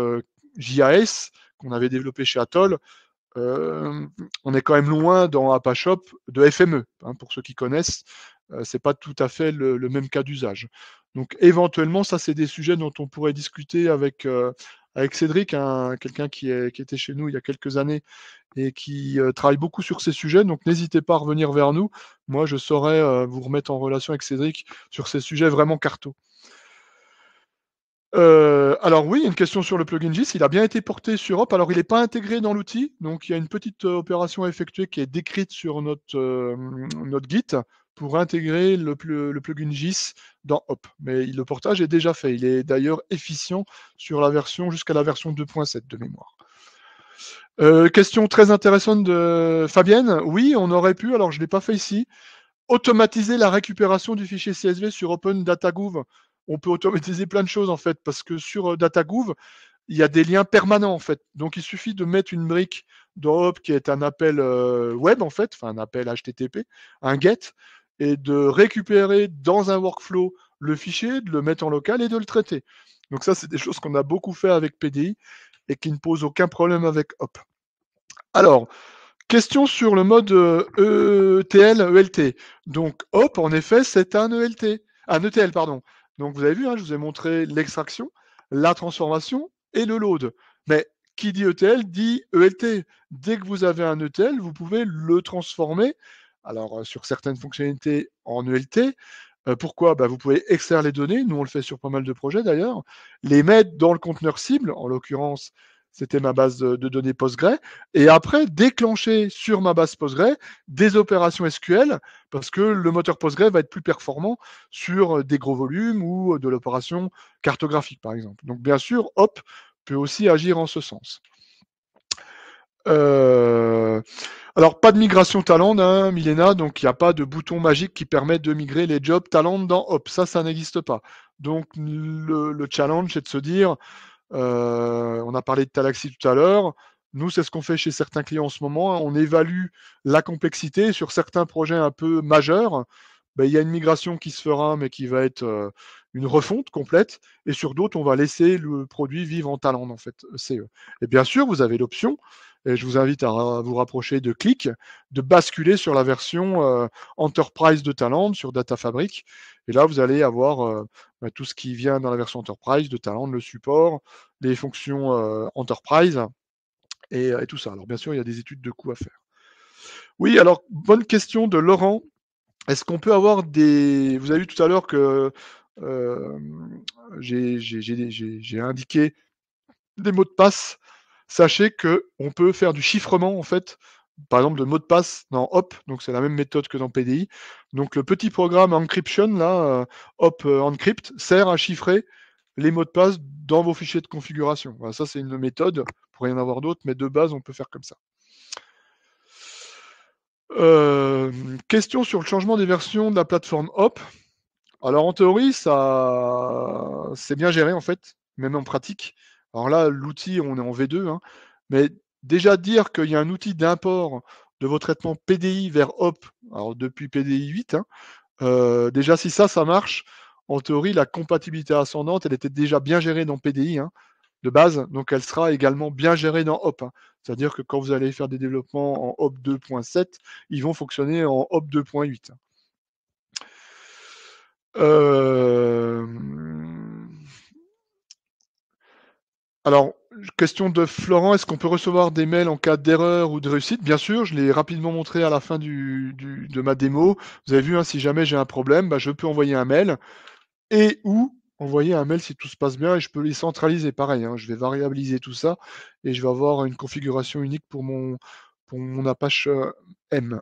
S1: JAS qu'on avait développées chez Atoll. Euh, on est quand même loin dans Shop de FME. Hein, pour ceux qui connaissent, ce euh, c'est pas tout à fait le, même cas d'usage. Donc éventuellement, ça c'est des sujets dont on pourrait discuter avec, euh, avec Cédric, quelqu'un qui, était chez nous il y a quelques années et qui travaille beaucoup sur ces sujets. Donc n'hésitez pas à revenir vers nous. Moi, je saurais vous remettre en relation avec Cédric sur ces sujets vraiment Euh, alors oui, une question sur le plugin GIS. Il a bien été porté sur Hop. Alors il n'est pas intégré dans l'outil, donc il y a une petite euh, opération à effectuer qui est décrite sur notre, euh, notre Git pour intégrer le, plugin GIS dans Hop. Mais le portage est déjà fait. Il est d'ailleurs efficient sur la version jusqu'à la version 2.7 de mémoire. Euh, question très intéressante de Fabienne. Oui, on aurait pu, alors je ne l'ai pas fait ici, automatiser la récupération du fichier CSV sur Open Data on peut automatiser plein de choses en fait, parce que sur euh, DataGouv, il y a des liens permanents en fait. Donc il suffit de mettre une brique Hop, qui est un appel euh, web en fait, enfin un appel HTTP, un GET, et de récupérer dans un workflow le fichier, de le mettre en local et de le traiter. Donc ça, c'est des choses qu'on a beaucoup fait avec PDI et qui ne posent aucun problème avec Hop. Alors, question sur le mode ETL, euh, e ELT. Donc Hop, en effet, c'est un ELT, un ETL, pardon. Donc vous avez vu, hein, je vous ai montré l'extraction, la transformation et le load. Mais qui dit ETL dit ELT. Dès que vous avez un ETL, vous pouvez le transformer. Alors euh, sur certaines fonctionnalités en ELT, euh, pourquoi bah, Vous pouvez extraire les données, nous on le fait sur pas mal de projets d'ailleurs, les mettre dans le conteneur cible, en l'occurrence c'était ma base de, données PostgreSQL Et après, déclencher sur ma base PostgreSQL des opérations SQL parce que le moteur PostgreSQL va être plus performant sur euh, des gros volumes ou euh, de l'opération cartographique, par exemple. Donc, bien sûr, Hop peut aussi agir en ce sens. Euh, alors, pas de migration Talend, hein, Milena, donc il n'y a pas de bouton magique qui permet de migrer les jobs Talend dans Hop. Ça, ça n'existe pas. Donc, le challenge, c'est de se dire, euh, on a parlé de Talaxy tout à l'heure. Nous, c'est ce qu'on fait chez certains clients en ce moment. Hein. On évalue la complexité sur certains projets un peu majeurs. Ben, il y a une migration qui se fera, mais qui va être euh, une refonte complète. Et sur d'autres, on va laisser le produit vivre en talent, en fait, euh, e. Et bien sûr, vous avez l'option et je vous invite à, vous rapprocher de Click, de basculer sur la version euh, Enterprise de Talent, sur Data Fabric. Et là, vous allez avoir euh, bah, tout ce qui vient dans la version Enterprise, de Talent, le support, les fonctions euh, Enterprise et, et, tout ça. Alors, bien sûr, il y a des études de coûts à faire. Oui, alors, bonne question de Laurent. Est-ce qu'on peut avoir des. Vous avez vu tout à l'heure que j'ai indiqué des mots de passe sachez que on peut faire du chiffrement en fait, par exemple de mots de passe dans Hop, donc c'est la même méthode que dans PDI. Donc le petit programme encryption là, euh, Hop euh, encrypt sert à chiffrer les mots de passe dans vos fichiers de configuration. ça c'est une méthode, il pourrait y en avoir d'autres, mais de base on peut faire comme ça. Euh, question sur le changement des versions de la plateforme Hop. Alors en théorie, ça c'est bien géré en fait, même en pratique. Alors là, l'outil, on est en V2, hein, mais déjà dire qu'il y a un outil d'import de vos traitements PDI vers HOP, alors depuis PDI 8, hein, euh, déjà si ça, ça marche, en théorie, la compatibilité ascendante, elle était déjà bien gérée dans PDI hein, de base, donc elle sera également bien gérée dans HOP. C'est-à-dire que quand vous allez faire des développements en HOP 2.7, ils vont fonctionner en HOP 2.8. Euh, Alors, question de Florent, est-ce qu'on peut recevoir des mails en cas d'erreur ou de réussite Bien sûr, je l'ai rapidement montré à la fin de ma démo. Vous avez vu, hein, si jamais j'ai un problème, bah, je peux envoyer un mail et ou envoyer un mail si tout se passe bien et je peux les centraliser pareil. Hein, je vais variabiliser tout ça et je vais avoir une configuration unique pour mon, Apache euh, M.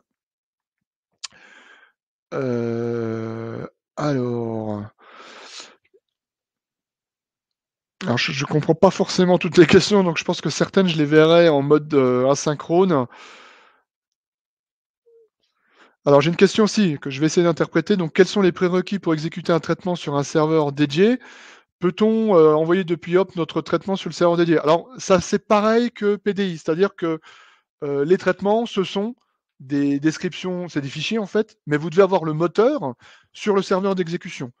S1: Euh, alors, je, ne comprends pas forcément toutes les questions, donc je pense que certaines, je les verrai en mode euh, asynchrone. Alors, j'ai une question aussi que je vais essayer d'interpréter. Donc, quels sont les prérequis pour exécuter un traitement sur un serveur dédié Peut-on euh, envoyer depuis Hop notre traitement sur le serveur dédié Alors, ça, c'est pareil que PDI, c'est-à-dire que euh, les traitements, ce sont des descriptions, c'est des fichiers en fait, mais vous devez avoir le moteur sur le serveur d'exécution.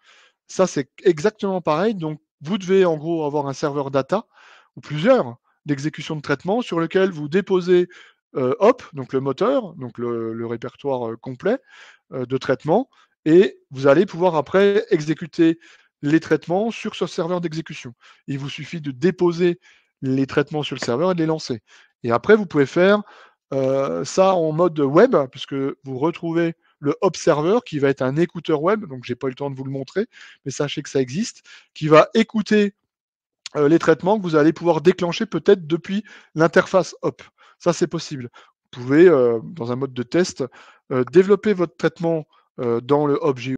S1: Ça, c'est exactement pareil. Donc, vous devez en gros avoir un serveur data ou plusieurs d'exécution de traitement sur lequel vous déposez euh, Hop, donc le moteur, donc le, répertoire euh, complet euh, de traitement, et vous allez pouvoir après exécuter les traitements sur ce serveur d'exécution. Il vous suffit de déposer les traitements sur le serveur et de les lancer. Et après, vous pouvez faire ça en mode web, puisque vous retrouvez le Observer, qui va être un écouteur web, donc j'ai pas eu le temps de vous le montrer, mais sachez que ça existe, qui va écouter euh, les traitements que vous allez pouvoir déclencher peut-être depuis l'interface Hop. Ça, c'est possible. Vous pouvez, euh, dans un mode de test, euh, développer votre traitement dans le Hop